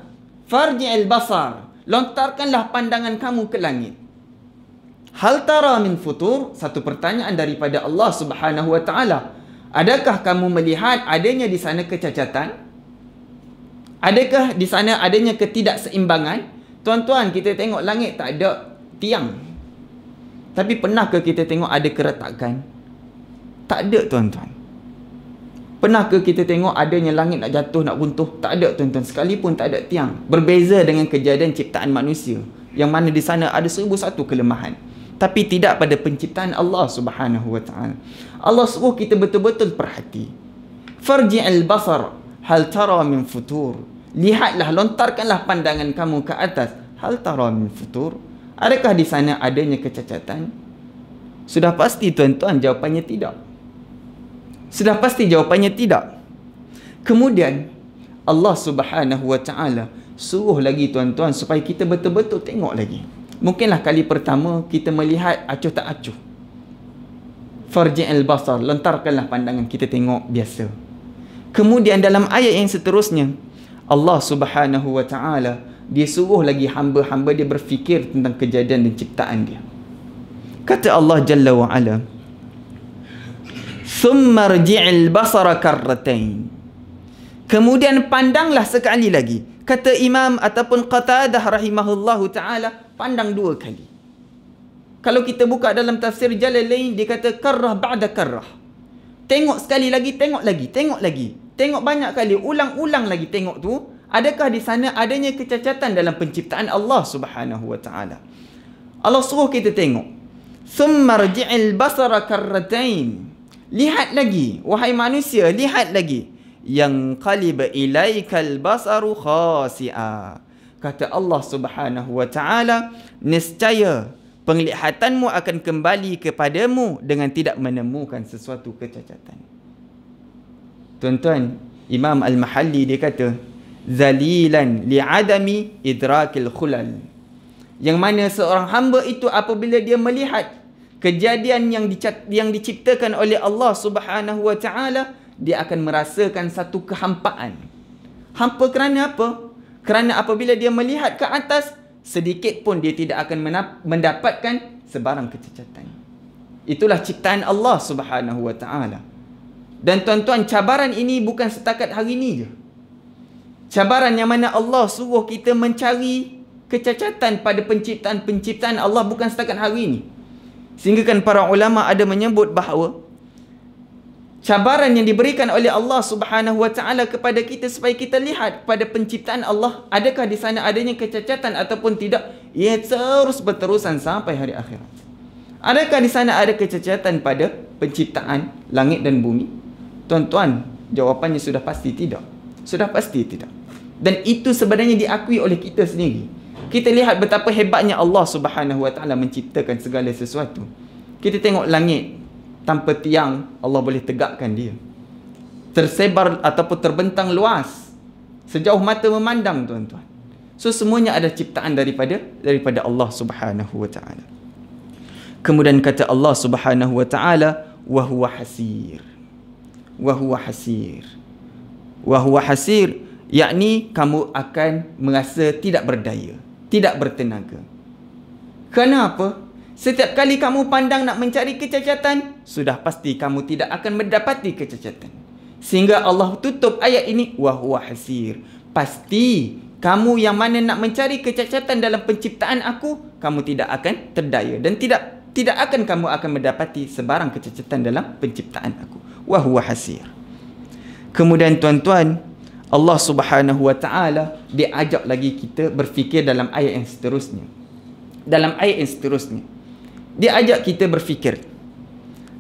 farji'il basar. Lontarkanlah pandangan kamu ke langit. Hal tara min futur? Satu pertanyaan daripada Allah Subhanahu wa taala. Adakah kamu melihat adanya di sana kecacatan? Adakah di sana adanya ketidakseimbangan? Tuan-tuan, kita tengok langit tak ada tiang. Tapi pernahkah kita tengok ada keretakan? Tak ada tuan-tuan. Pernahkah kita tengok adanya langit nak jatuh, nak runtuh? Tak ada tuan-tuan. Sekalipun tak ada tiang. Berbeza dengan kejadian ciptaan manusia. Yang mana di sana ada seribu satu kelemahan tapi tidak pada penciptaan Allah Subhanahu wa taala. Allah suruh kita betul-betul perhati. Farji'il basar hal tara min futur? Lihatlah lontarkanlah pandangan kamu ke atas. Hal tara min futur? Adakah di sana adanya kecacatan? Sudah pasti tuan-tuan jawapannya tidak. Sudah pasti jawapannya tidak. Kemudian Allah Subhanahu wa taala suruh lagi tuan-tuan supaya kita betul-betul tengok lagi mungkinlah kali pertama kita melihat acuh tak acuh. Farji'il basar, lontarkanlah pandangan kita tengok biasa. Kemudian dalam ayat yang seterusnya, Allah Subhanahu wa taala dia suruh lagi hamba-hamba dia berfikir tentang kejadian dan ciptaan dia. Kata Allah Jalla wa Ala, "Thumma rji'il basara karratain." Kemudian pandanglah sekali lagi. Kata Imam ataupun Qatadah rahimahullahu taala, pandang dua kali. Kalau kita buka dalam tafsir jalan lain, dia kata karrah ba'da karrah. Tengok sekali lagi, tengok lagi, tengok lagi. Tengok banyak kali, ulang-ulang lagi tengok tu. Adakah di sana adanya kecacatan dalam penciptaan Allah subhanahu wa ta'ala? Allah suruh kita tengok. ثُمَّ رَجِعِ الْبَصَرَ كَرَّتَيْنِ Lihat lagi, wahai manusia, lihat lagi. yang يَنْقَلِبَ إِلَيْكَ الْبَصَرُ خَاسِعًا kata Allah Subhanahu wa taala niscaya penglihatanmu akan kembali kepadamu dengan tidak menemukan sesuatu kecacatan tuan-tuan Imam Al-Mahalli dia kata zalilan li'adami idrakil khulal yang mana seorang hamba itu apabila dia melihat kejadian yang yang diciptakan oleh Allah Subhanahu wa taala dia akan merasakan satu kehampaan hampa kerana apa kerana apabila dia melihat ke atas, sedikit pun dia tidak akan mendapatkan sebarang kecacatan. Itulah ciptaan Allah Subhanahu Wa Taala. Dan tuan-tuan, cabaran ini bukan setakat hari ini je. Cabaran yang mana Allah suruh kita mencari kecacatan pada penciptaan-penciptaan Allah bukan setakat hari ini. Sehingga kan para ulama ada menyebut bahawa cabaran yang diberikan oleh Allah Subhanahu wa taala kepada kita supaya kita lihat pada penciptaan Allah adakah di sana adanya kecacatan ataupun tidak ia terus berterusan sampai hari akhirat adakah di sana ada kecacatan pada penciptaan langit dan bumi tuan-tuan jawapannya sudah pasti tidak sudah pasti tidak dan itu sebenarnya diakui oleh kita sendiri kita lihat betapa hebatnya Allah Subhanahu wa taala menciptakan segala sesuatu kita tengok langit tanpa tiang Allah boleh tegakkan dia tersebar ataupun terbentang luas sejauh mata memandang tuan-tuan so semuanya ada ciptaan daripada daripada Allah Subhanahu wa taala kemudian kata Allah Subhanahu wa taala wa huwa hasir wa huwa hasir wa huwa hasir yakni kamu akan merasa tidak berdaya tidak bertenaga kenapa Setiap kali kamu pandang nak mencari kecacatan, sudah pasti kamu tidak akan mendapati kecacatan. Sehingga Allah tutup ayat ini, wahuwa hasir. Pasti kamu yang mana nak mencari kecacatan dalam penciptaan aku, kamu tidak akan terdaya dan tidak tidak akan kamu akan mendapati sebarang kecacatan dalam penciptaan aku. Wahuwa hasir. Kemudian tuan-tuan, Allah subhanahu wa ta'ala diajak lagi kita berfikir dalam ayat yang seterusnya. Dalam ayat yang seterusnya dia ajak kita berfikir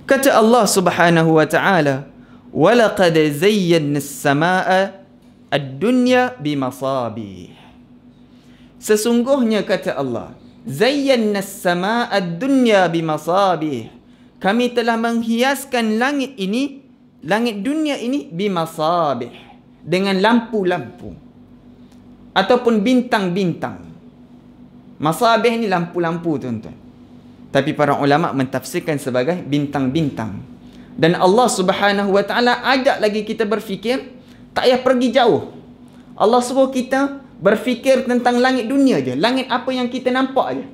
kata Allah Subhanahu wa taala walaqad zayyana as-samaa'a ad-dunya bimasabih sesungguhnya kata Allah zayyana as-samaa'a ad-dunya bimasabih kami telah menghiaskan langit ini langit dunia ini bimasabih dengan lampu-lampu ataupun bintang-bintang masabih ni lampu-lampu tuan-tuan tapi para ulama mentafsirkan sebagai bintang-bintang. Dan Allah Subhanahu Wa Taala ajak lagi kita berfikir tak payah pergi jauh. Allah suruh kita berfikir tentang langit dunia je, langit apa yang kita nampak je.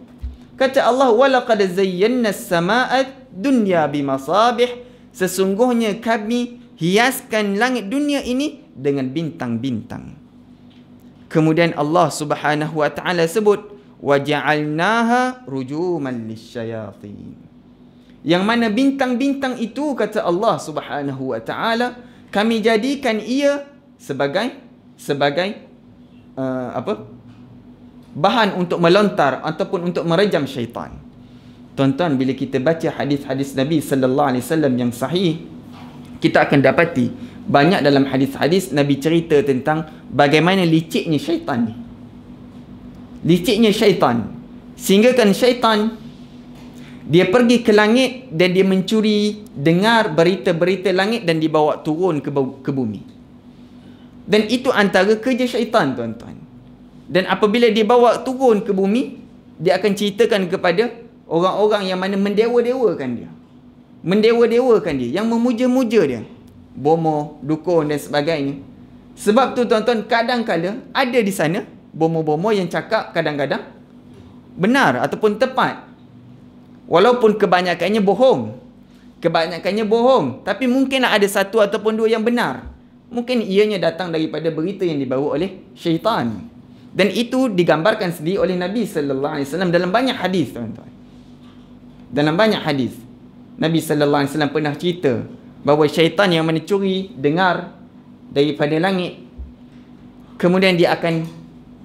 Kata Allah walaqad zayyana as-samaa'a dunya bimasabih sesungguhnya kami hiaskan langit dunia ini dengan bintang-bintang. Kemudian Allah Subhanahu Wa Taala sebut waja'alnaha rujuman lisyayatin yang mana bintang-bintang itu kata Allah Subhanahu wa taala kami jadikan ia sebagai sebagai uh, apa bahan untuk melontar ataupun untuk merejam syaitan tuan-tuan bila kita baca hadis-hadis Nabi sallallahu alaihi wasallam yang sahih kita akan dapati banyak dalam hadis-hadis Nabi cerita tentang bagaimana liciknya syaitan ni liciknya syaitan sehingga kan syaitan dia pergi ke langit dan dia mencuri dengar berita-berita langit dan dibawa turun ke, ke bumi dan itu antara kerja syaitan tuan-tuan dan apabila dia bawa turun ke bumi dia akan ceritakan kepada orang-orang yang mana mendewa-dewakan dia mendewa-dewakan dia yang memuja-muja dia bomo, dukun dan sebagainya sebab tu tuan-tuan kadang-kadang ada di sana bomo-bomo yang cakap kadang-kadang benar ataupun tepat. Walaupun kebanyakannya bohong. Kebanyakannya bohong. Tapi mungkin ada satu ataupun dua yang benar. Mungkin ianya datang daripada berita yang dibawa oleh syaitan. Dan itu digambarkan sendiri oleh Nabi sallallahu alaihi wasallam dalam banyak hadis, tuan-tuan. Dalam banyak hadis, Nabi sallallahu alaihi wasallam pernah cerita bahawa syaitan yang mencuri dengar daripada langit kemudian dia akan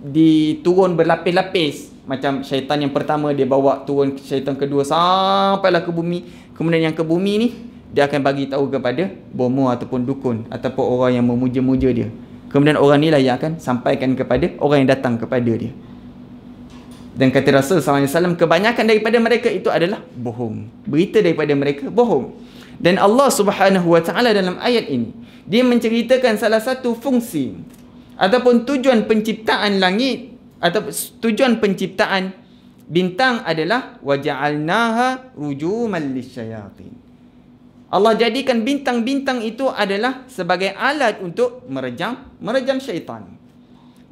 diturun berlapis-lapis macam syaitan yang pertama dia bawa turun syaitan kedua sampailah ke bumi kemudian yang ke bumi ni dia akan bagi tahu kepada bomo ataupun dukun ataupun orang yang memuja-muja dia kemudian orang ni lah yang akan sampaikan kepada orang yang datang kepada dia dan kata Rasul SAW kebanyakan daripada mereka itu adalah bohong berita daripada mereka bohong dan Allah Subhanahu dalam ayat ini dia menceritakan salah satu fungsi ataupun tujuan penciptaan langit atau tujuan penciptaan bintang adalah waja'alnaha rujuman lisyayatin. Allah jadikan bintang-bintang itu adalah sebagai alat untuk merejam merejam syaitan.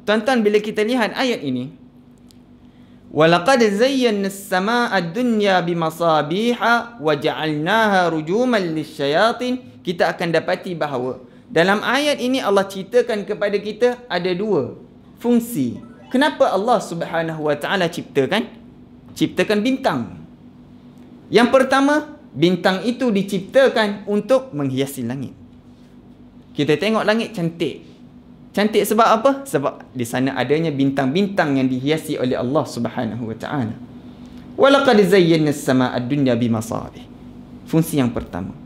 Tuan-tuan bila kita lihat ayat ini Walaqad zayyana as-samaa'a ad-dunya bimasabiha waja'alnaha rujuman lisyayatin kita akan dapati bahawa dalam ayat ini Allah ceritakan kepada kita ada dua fungsi. Kenapa Allah Subhanahu Wa Taala ciptakan? Ciptakan bintang. Yang pertama, bintang itu diciptakan untuk menghiasi langit. Kita tengok langit cantik. Cantik sebab apa? Sebab di sana adanya bintang-bintang yang dihiasi oleh Allah Subhanahu Wa Taala. Walaqad zayyana as-samaa'a ad Fungsi yang pertama.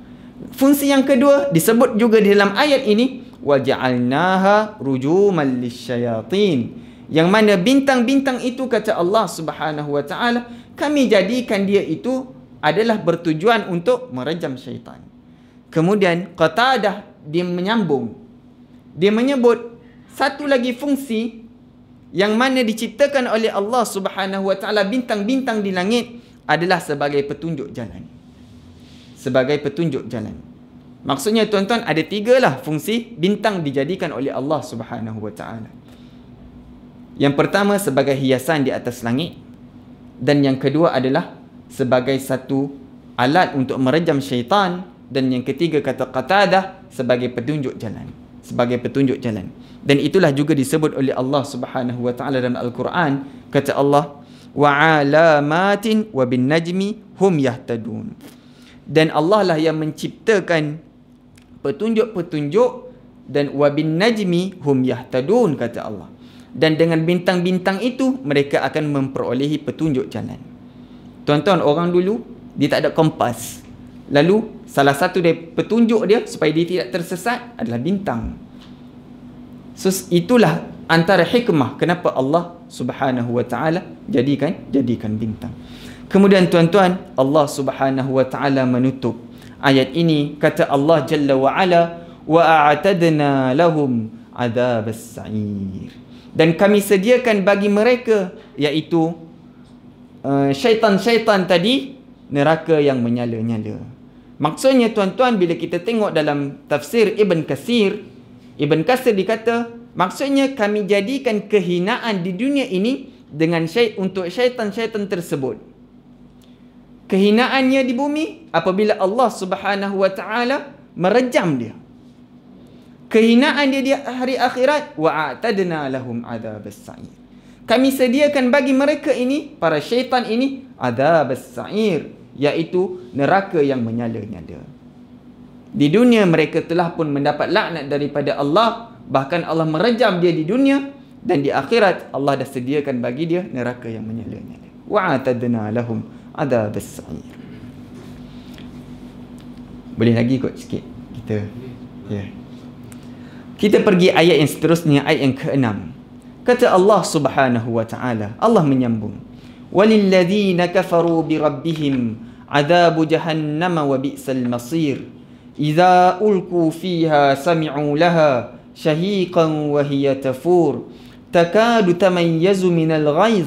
Fungsi yang kedua disebut juga di dalam ayat ini waj'alnaha rujuman lisyayatin. Yang mana bintang-bintang itu kata Allah Subhanahu wa taala, kami jadikan dia itu adalah bertujuan untuk merejam syaitan. Kemudian Qatadah dia menyambung. Dia menyebut satu lagi fungsi yang mana diciptakan oleh Allah Subhanahu wa taala bintang-bintang di langit adalah sebagai petunjuk jalan sebagai petunjuk jalan. Maksudnya tuan-tuan ada tiga lah fungsi bintang dijadikan oleh Allah Subhanahu Wa Taala. Yang pertama sebagai hiasan di atas langit dan yang kedua adalah sebagai satu alat untuk merejam syaitan dan yang ketiga kata Qatadah sebagai petunjuk jalan sebagai petunjuk jalan dan itulah juga disebut oleh Allah Subhanahu wa taala dalam al-Quran kata Allah wa alamatin wa bin najmi hum yahtadun dan Allah lah yang menciptakan petunjuk-petunjuk dan wabin najmi hum yahtadun kata Allah dan dengan bintang-bintang itu mereka akan memperolehi petunjuk jalan tuan-tuan orang dulu dia tak ada kompas lalu salah satu dia petunjuk dia supaya dia tidak tersesat adalah bintang so itulah antara hikmah kenapa Allah Subhanahu wa taala jadikan jadikan bintang Kemudian tuan-tuan, Allah Subhanahu wa taala menutup ayat ini kata Allah Jalla wa Ala wa a'tadna lahum adzab sair Dan kami sediakan bagi mereka iaitu eh, syaitan-syaitan uh, tadi neraka yang menyala-nyala. Maksudnya tuan-tuan bila kita tengok dalam tafsir Ibn Kasir, Ibn Kasir dikata maksudnya kami jadikan kehinaan di dunia ini dengan syait untuk syaitan-syaitan tersebut kehinaannya di bumi apabila Allah Subhanahu wa taala merejam dia. Kehinaan dia di hari akhirat wa atadna lahum adzabas sa'ir. Kami sediakan bagi mereka ini para syaitan ini adzabas sa'ir iaitu neraka yang menyala-nyala. Di dunia mereka telah pun mendapat laknat daripada Allah bahkan Allah merejam dia di dunia dan di akhirat Allah dah sediakan bagi dia neraka yang menyala-nyala. Wa atadna lahum ada besar, boleh lagi kot sikit kita ya yeah. kita pergi ayat yang seterusnya ayat yang keenam kata Allah Subhanahu wa taala Allah menyambung walilladzina kafaru birabbihim rabbihim adabu wa bi'sal masir Iza ulku fiha sami'u laha shahiqan wa hiya tafur takadu tamayyazu minal ghaiz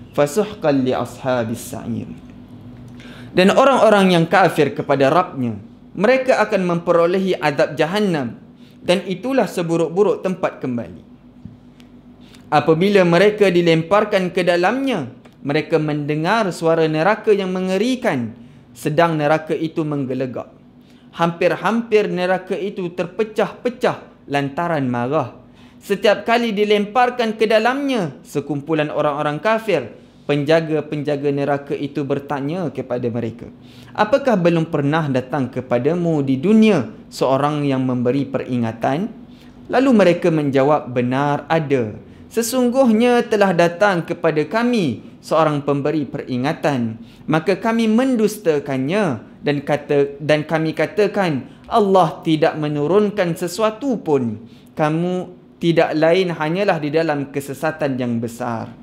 fasuhqan li ashabis sa'ir dan orang-orang yang kafir kepada Rabbnya mereka akan memperolehi azab jahannam dan itulah seburuk-buruk tempat kembali apabila mereka dilemparkan ke dalamnya mereka mendengar suara neraka yang mengerikan sedang neraka itu menggelegak hampir-hampir neraka itu terpecah-pecah lantaran marah setiap kali dilemparkan ke dalamnya sekumpulan orang-orang kafir penjaga-penjaga neraka itu bertanya kepada mereka, "Apakah belum pernah datang kepadamu di dunia seorang yang memberi peringatan?" Lalu mereka menjawab, "Benar ada. Sesungguhnya telah datang kepada kami seorang pemberi peringatan." Maka kami mendustakannya dan kata dan kami katakan, "Allah tidak menurunkan sesuatu pun. Kamu tidak lain hanyalah di dalam kesesatan yang besar."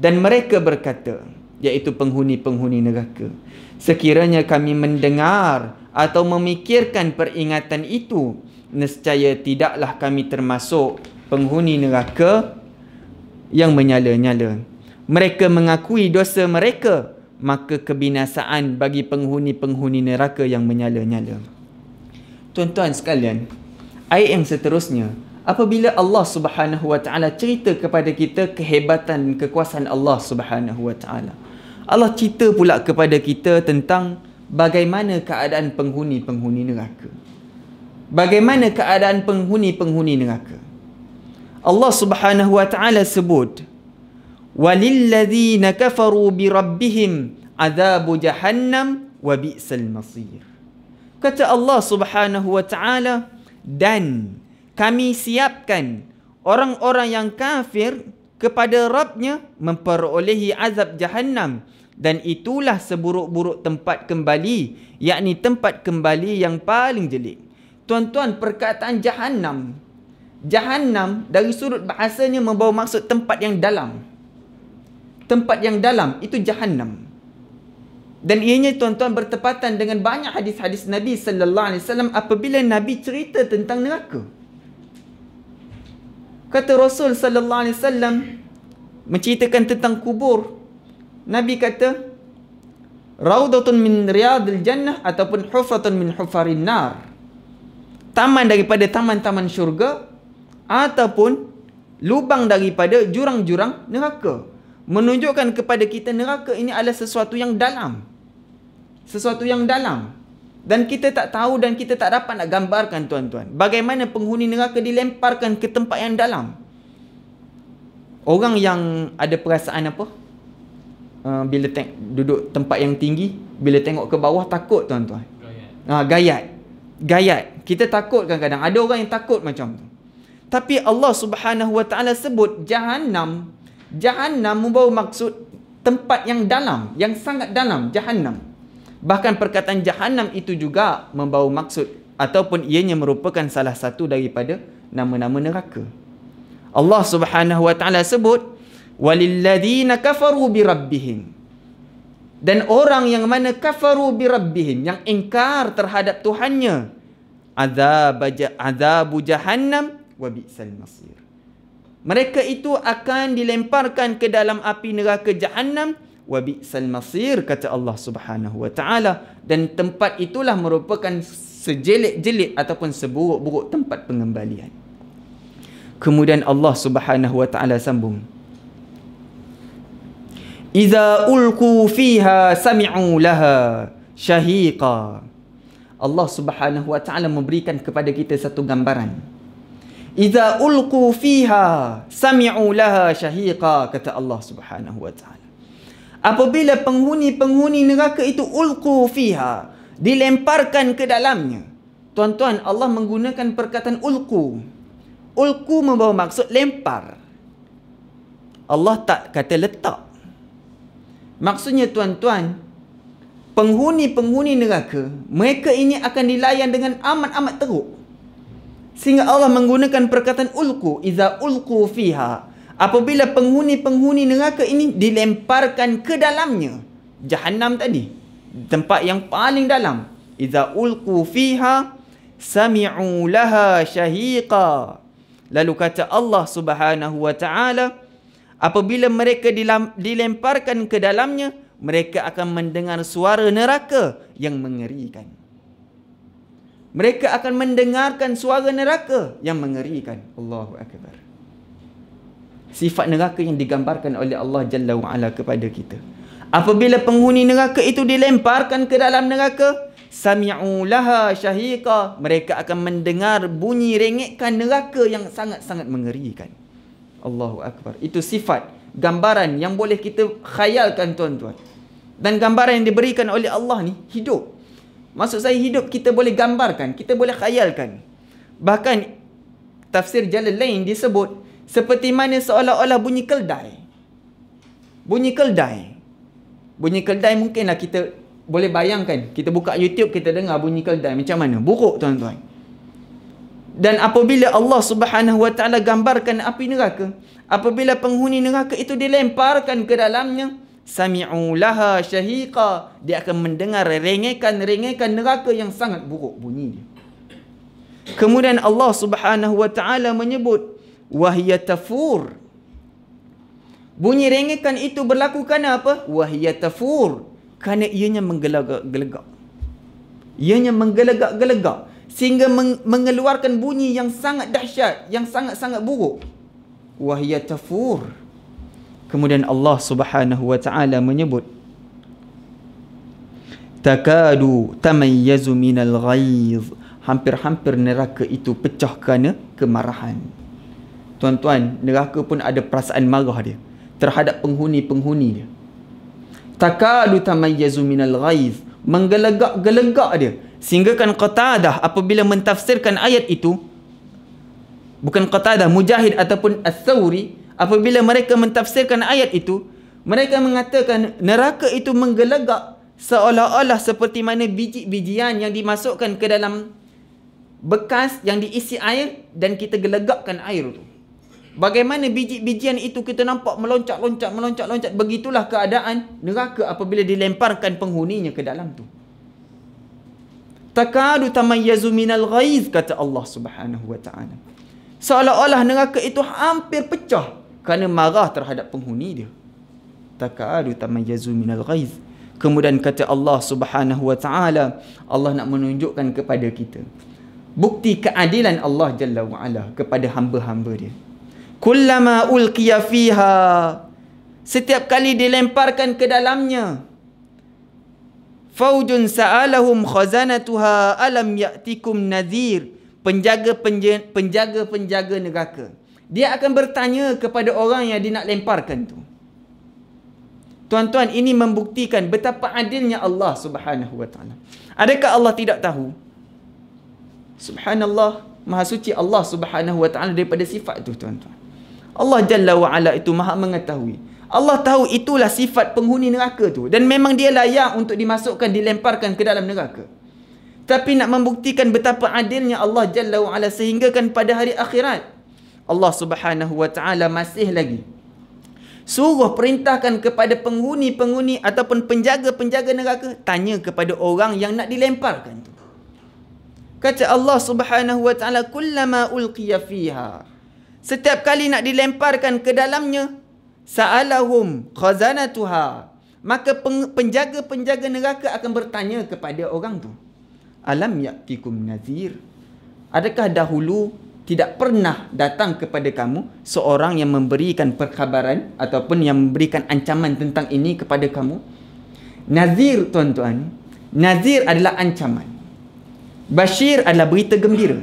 dan mereka berkata iaitu penghuni-penghuni neraka sekiranya kami mendengar atau memikirkan peringatan itu nescaya tidaklah kami termasuk penghuni neraka yang menyala-nyala mereka mengakui dosa mereka maka kebinasaan bagi penghuni-penghuni neraka yang menyala-nyala tuan-tuan sekalian ayat yang seterusnya apabila Allah Subhanahu Wa Taala cerita kepada kita kehebatan kekuasaan Allah Subhanahu Wa Taala. Allah cerita pula kepada kita tentang bagaimana keadaan penghuni-penghuni neraka. Bagaimana keadaan penghuni-penghuni neraka? Allah Subhanahu Wa Taala sebut walilladzina kafaru bi rabbihim azabu jahannam wa bi'sal masir. Kata Allah Subhanahu Wa Taala dan kami siapkan orang-orang yang kafir kepada Rabbnya memperolehi azab jahannam dan itulah seburuk-buruk tempat kembali yakni tempat kembali yang paling jelek tuan-tuan perkataan jahannam jahannam dari sudut bahasanya membawa maksud tempat yang dalam tempat yang dalam itu jahannam dan ianya tuan-tuan bertepatan dengan banyak hadis-hadis Nabi sallallahu alaihi wasallam apabila Nabi cerita tentang neraka. Kata Rasul sallallahu alaihi wasallam menceritakan tentang kubur. Nabi kata Raudatun min riyadil jannah ataupun hufratun min hufarin nar. Taman daripada taman-taman syurga ataupun lubang daripada jurang-jurang neraka. Menunjukkan kepada kita neraka ini adalah sesuatu yang dalam. Sesuatu yang dalam. Dan kita tak tahu dan kita tak dapat nak gambarkan tuan-tuan. Bagaimana penghuni neraka dilemparkan ke tempat yang dalam. Orang yang ada perasaan apa? Uh, bila te- duduk tempat yang tinggi, bila tengok ke bawah takut tuan-tuan. Gayat. Uh, gayat. Gayat. Kita takut kadang-kadang. Ada orang yang takut macam tu. Tapi Allah subhanahu wa ta'ala sebut jahannam. Jahannam membawa maksud tempat yang dalam. Yang sangat dalam. Jahannam. Bahkan perkataan jahanam itu juga membawa maksud ataupun ianya merupakan salah satu daripada nama-nama neraka. Allah Subhanahu wa taala sebut walilladzina kafaru bi rabbihim. Dan orang yang mana kafaru bi rabbihim yang ingkar terhadap Tuhannya azab azabu jahannam wa bi'sal masir. Mereka itu akan dilemparkan ke dalam api neraka jahannam Wabi bi'sal masir kata Allah Subhanahu wa taala dan tempat itulah merupakan sejelek-jelek ataupun seburuk-buruk tempat pengembalian. Kemudian Allah Subhanahu wa taala sambung. Iza ulku fiha sami'u laha shahiqa. Allah Subhanahu wa taala memberikan kepada kita satu gambaran. Iza ulku fiha sami'u laha shahiqa kata Allah Subhanahu wa taala apabila penghuni-penghuni neraka itu ulqu fiha dilemparkan ke dalamnya tuan-tuan Allah menggunakan perkataan ulqu ulqu membawa maksud lempar Allah tak kata letak maksudnya tuan-tuan penghuni-penghuni neraka mereka ini akan dilayan dengan amat-amat teruk sehingga Allah menggunakan perkataan ulqu iza ulqu fiha apabila penghuni-penghuni neraka ini dilemparkan ke dalamnya jahanam tadi tempat yang paling dalam idza ulqu fiha sami'u laha shahiqa lalu kata Allah Subhanahu wa taala apabila mereka dilemparkan ke dalamnya mereka akan mendengar suara neraka yang mengerikan mereka akan mendengarkan suara neraka yang mengerikan Allahu akbar sifat neraka yang digambarkan oleh Allah Jalla wa'ala kepada kita. Apabila penghuni neraka itu dilemparkan ke dalam neraka, sami'u laha syahika, mereka akan mendengar bunyi rengekkan neraka yang sangat-sangat mengerikan. Allahu Akbar. Itu sifat, gambaran yang boleh kita khayalkan tuan-tuan. Dan gambaran yang diberikan oleh Allah ni, hidup. Maksud saya hidup kita boleh gambarkan, kita boleh khayalkan. Bahkan tafsir jalan lain disebut, seperti mana seolah-olah bunyi keldai. Bunyi keldai. Bunyi keldai mungkinlah kita boleh bayangkan. Kita buka YouTube, kita dengar bunyi keldai. Macam mana? Buruk tuan-tuan. Dan apabila Allah subhanahu gambarkan api neraka. Apabila penghuni neraka itu dilemparkan ke dalamnya. Sami'u laha syahiqa. Dia akan mendengar rengekan-rengekan neraka yang sangat buruk bunyinya. Kemudian Allah subhanahu wa ta'ala menyebut wahia Bunyi rengekan itu berlaku kerana apa? Wahia tafur. Kerana ianya menggelegak-gelegak. Ianya menggelegak-gelegak. Sehingga mengeluarkan bunyi yang sangat dahsyat. Yang sangat-sangat buruk. Wahia Kemudian Allah subhanahu wa ta'ala menyebut. Takadu tamayyazu minal ghaiz. Hampir-hampir neraka itu pecah kerana kemarahan tuan-tuan, neraka pun ada perasaan marah dia terhadap penghuni-penghuni dia. Takadu tamayyazu minal ghaiz, menggelegak-gelegak dia. Sehingga kan Qatadah apabila mentafsirkan ayat itu bukan Qatadah Mujahid ataupun Ats-Tsauri apabila mereka mentafsirkan ayat itu mereka mengatakan neraka itu menggelegak seolah-olah seperti mana biji-bijian yang dimasukkan ke dalam bekas yang diisi air dan kita gelegakkan air itu. Bagaimana biji-bijian itu kita nampak meloncat-loncat, meloncat-loncat. Begitulah keadaan neraka apabila dilemparkan penghuninya ke dalam tu. Takadu tamayyazu minal ghaiz kata Allah Subhanahu wa taala. Seolah-olah neraka itu hampir pecah kerana marah terhadap penghuni dia. Takadu tamayyazu minal ghaiz. Kemudian kata Allah Subhanahu wa taala, Allah nak menunjukkan kepada kita bukti keadilan Allah Jalla wa kepada hamba-hamba dia kullama ulqiya fiha setiap kali dilemparkan ke dalamnya faujun sa'alahum khazanatuha alam ya'tikum nadhir penjaga penjaga penjaga neraka dia akan bertanya kepada orang yang dia nak lemparkan tu tuan-tuan ini membuktikan betapa adilnya Allah Subhanahu wa taala adakah Allah tidak tahu subhanallah maha suci Allah Subhanahu wa taala daripada sifat tu tuan-tuan Allah Jalla wa'ala itu maha mengetahui. Allah tahu itulah sifat penghuni neraka tu. Dan memang dia layak untuk dimasukkan, dilemparkan ke dalam neraka. Tapi nak membuktikan betapa adilnya Allah Jalla wa'ala sehinggakan pada hari akhirat. Allah subhanahu wa ta'ala masih lagi. Suruh perintahkan kepada penghuni-penghuni ataupun penjaga-penjaga neraka. Tanya kepada orang yang nak dilemparkan tu. Kata Allah subhanahu wa ta'ala. Kullama ulqiyafiha. Kullama Setiap kali nak dilemparkan ke dalamnya. Sa'alahum khazanatuha. Maka penjaga-penjaga neraka akan bertanya kepada orang tu. Alam yakikum nazir. Adakah dahulu tidak pernah datang kepada kamu seorang yang memberikan perkhabaran ataupun yang memberikan ancaman tentang ini kepada kamu? Nazir tuan-tuan, nazir adalah ancaman. Bashir adalah berita gembira.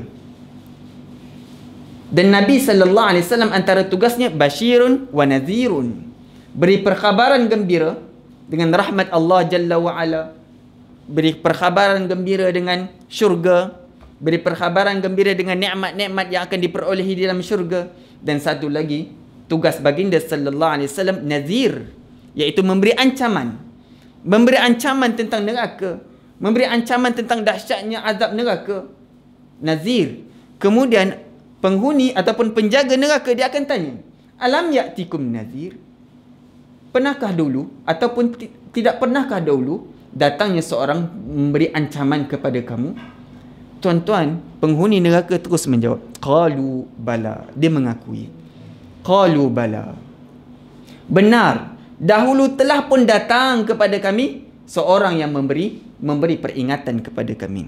Dan Nabi sallallahu alaihi wasallam antara tugasnya basyirun wa nadhirun. Beri perkhabaran gembira dengan rahmat Allah jalla wa ala. Beri perkhabaran gembira dengan syurga. Beri perkhabaran gembira dengan nikmat-nikmat yang akan diperolehi dalam syurga. Dan satu lagi, tugas baginda sallallahu alaihi wasallam nadhir iaitu memberi ancaman. Memberi ancaman tentang neraka, memberi ancaman tentang dahsyatnya azab neraka. nazir Kemudian penghuni ataupun penjaga neraka dia akan tanya alam yatikum nadhir pernahkah dulu ataupun tidak pernahkah dulu datangnya seorang memberi ancaman kepada kamu tuan-tuan penghuni neraka terus menjawab qalu bala dia mengakui qalu bala benar dahulu telah pun datang kepada kami seorang yang memberi memberi peringatan kepada kami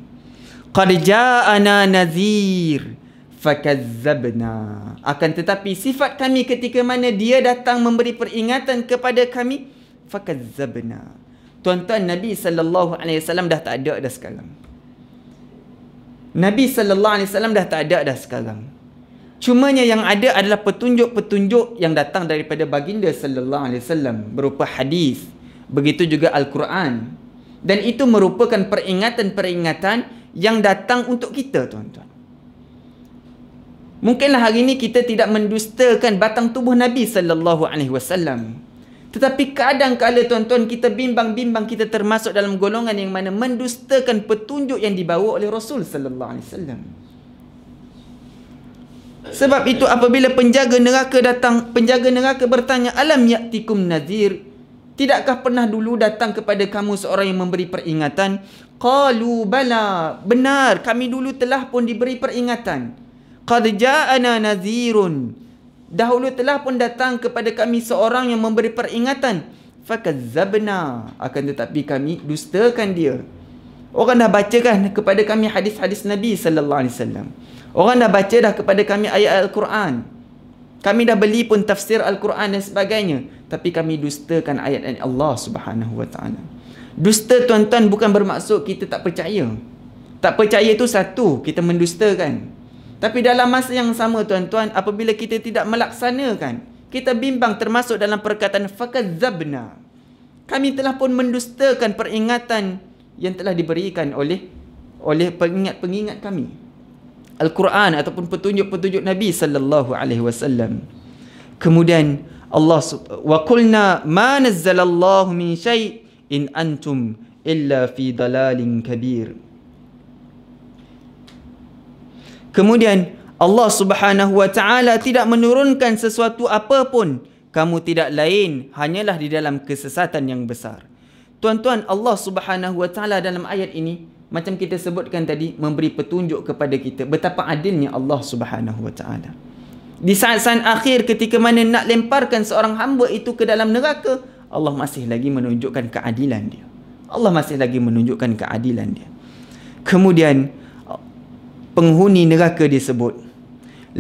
qad ja'ana nadhir fakazzabna akan tetapi sifat kami ketika mana dia datang memberi peringatan kepada kami fakazzabna tuan-tuan nabi sallallahu alaihi wasallam dah tak ada dah sekarang nabi sallallahu alaihi wasallam dah tak ada dah sekarang Cuma yang ada adalah petunjuk-petunjuk yang datang daripada baginda sallallahu alaihi wasallam berupa hadis begitu juga al-Quran dan itu merupakan peringatan-peringatan yang datang untuk kita tuan-tuan Mungkinlah hari ini kita tidak mendustakan batang tubuh Nabi sallallahu alaihi wasallam. Tetapi kadang kala tuan-tuan kita bimbang-bimbang kita termasuk dalam golongan yang mana mendustakan petunjuk yang dibawa oleh Rasul sallallahu alaihi wasallam. Sebab itu apabila penjaga neraka datang, penjaga neraka bertanya, "Alam ya'tikum nadhir?" Tidakkah pernah dulu datang kepada kamu seorang yang memberi peringatan? Qalu bala. Benar, kami dulu telah pun diberi peringatan. Qad ja'ana nadhirun. Dahulu telah pun datang kepada kami seorang yang memberi peringatan. Fakazzabna. Akan tetapi kami dustakan dia. Orang dah baca kan kepada kami hadis-hadis Nabi sallallahu alaihi wasallam. Orang dah baca dah kepada kami ayat Al-Quran. Kami dah beli pun tafsir Al-Quran dan sebagainya, tapi kami dustakan ayat Allah Subhanahu wa taala. Dusta tuan-tuan bukan bermaksud kita tak percaya. Tak percaya itu satu, kita mendustakan. Tapi dalam masa yang sama tuan-tuan apabila kita tidak melaksanakan kita bimbang termasuk dalam perkataan fakazzabna. Kami telah pun mendustakan peringatan yang telah diberikan oleh oleh pengingat-pengingat kami. Al-Quran ataupun petunjuk-petunjuk Nabi sallallahu alaihi wasallam. Kemudian Allah wa qulna ma nazzalallahu min syai' in antum illa fi dalalin kabir. Kemudian Allah Subhanahu wa taala tidak menurunkan sesuatu apapun kamu tidak lain hanyalah di dalam kesesatan yang besar. Tuan-tuan Allah Subhanahu wa taala dalam ayat ini macam kita sebutkan tadi memberi petunjuk kepada kita betapa adilnya Allah Subhanahu wa taala. Di saat-saat akhir ketika mana nak lemparkan seorang hamba itu ke dalam neraka, Allah masih lagi menunjukkan keadilan dia. Allah masih lagi menunjukkan keadilan dia. Kemudian penghuni neraka disebut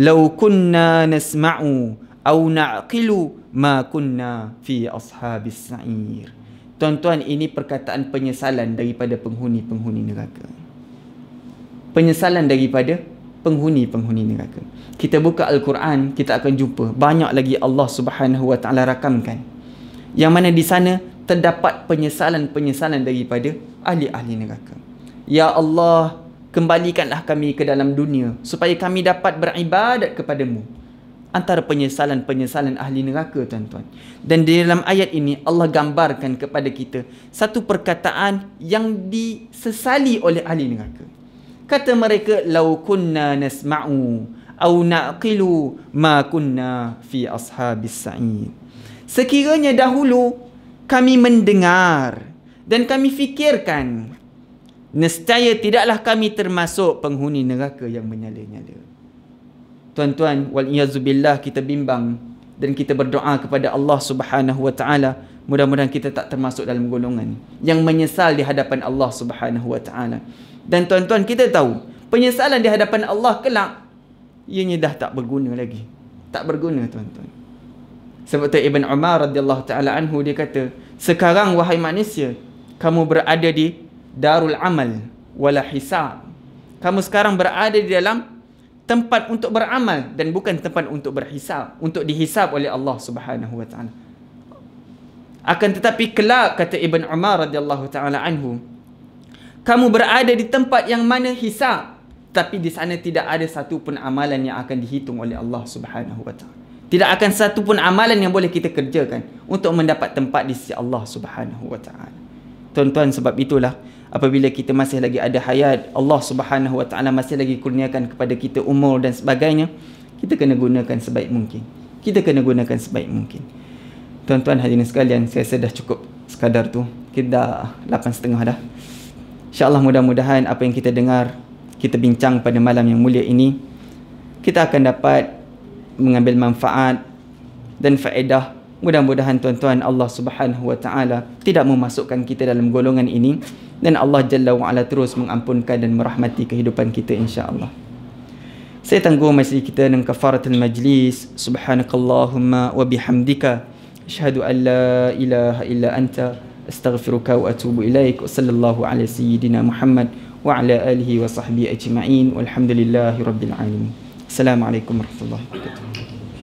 law kunna nasma'u aw na'qilu ma kunna fi ashabis sa'ir tuan-tuan ini perkataan penyesalan daripada penghuni-penghuni neraka penyesalan daripada penghuni-penghuni neraka kita buka al-Quran kita akan jumpa banyak lagi Allah Subhanahu wa taala rakamkan yang mana di sana terdapat penyesalan-penyesalan daripada ahli-ahli neraka ya Allah kembalikanlah kami ke dalam dunia supaya kami dapat beribadat kepadamu antara penyesalan-penyesalan ahli neraka tuan-tuan dan di dalam ayat ini Allah gambarkan kepada kita satu perkataan yang disesali oleh ahli neraka kata mereka lau kunna nasma'u au naqilu ma kunna fi ashabis sa'id sekiranya dahulu kami mendengar dan kami fikirkan Nescaya tidaklah kami termasuk penghuni neraka yang menyala-nyala. Tuan-tuan, wal iazubillah kita bimbang dan kita berdoa kepada Allah Subhanahu wa taala, mudah-mudahan kita tak termasuk dalam golongan yang menyesal di hadapan Allah Subhanahu wa taala. Dan tuan-tuan, kita tahu penyesalan di hadapan Allah kelak ianya dah tak berguna lagi. Tak berguna tuan-tuan. Sebab tu Ibn Umar radhiyallahu taala anhu dia kata, "Sekarang wahai manusia, kamu berada di darul amal wala hisab. Kamu sekarang berada di dalam tempat untuk beramal dan bukan tempat untuk berhisab, untuk dihisab oleh Allah Subhanahu wa taala. Akan tetapi kelak kata Ibn Umar radhiyallahu taala anhu, kamu berada di tempat yang mana hisab tapi di sana tidak ada satu pun amalan yang akan dihitung oleh Allah Subhanahu wa taala. Tidak akan satu pun amalan yang boleh kita kerjakan untuk mendapat tempat di sisi Allah Subhanahu wa taala. Tuan-tuan sebab itulah apabila kita masih lagi ada hayat Allah Subhanahu Wa Taala masih lagi kurniakan kepada kita umur dan sebagainya kita kena gunakan sebaik mungkin kita kena gunakan sebaik mungkin tuan-tuan hadirin sekalian saya rasa dah cukup sekadar tu kita dah 8.30 dah insyaAllah mudah-mudahan apa yang kita dengar kita bincang pada malam yang mulia ini kita akan dapat mengambil manfaat dan faedah mudah-mudahan tuan-tuan Allah Subhanahu wa taala tidak memasukkan kita dalam golongan ini dan Allah Jalla wa'ala terus mengampunkan dan merahmati kehidupan kita Insya Allah. Saya tangguh majlis kita dengan kafaratul majlis. Subhanakallahumma wa bihamdika. Ashadu an la ilaha illa anta. Astaghfiruka wa atubu ilaik. Wa sallallahu ala sayyidina Muhammad wa ala alihi wa sahbihi ajma'in. Walhamdulillahi rabbil alamin. Assalamualaikum warahmatullahi wabarakatuh.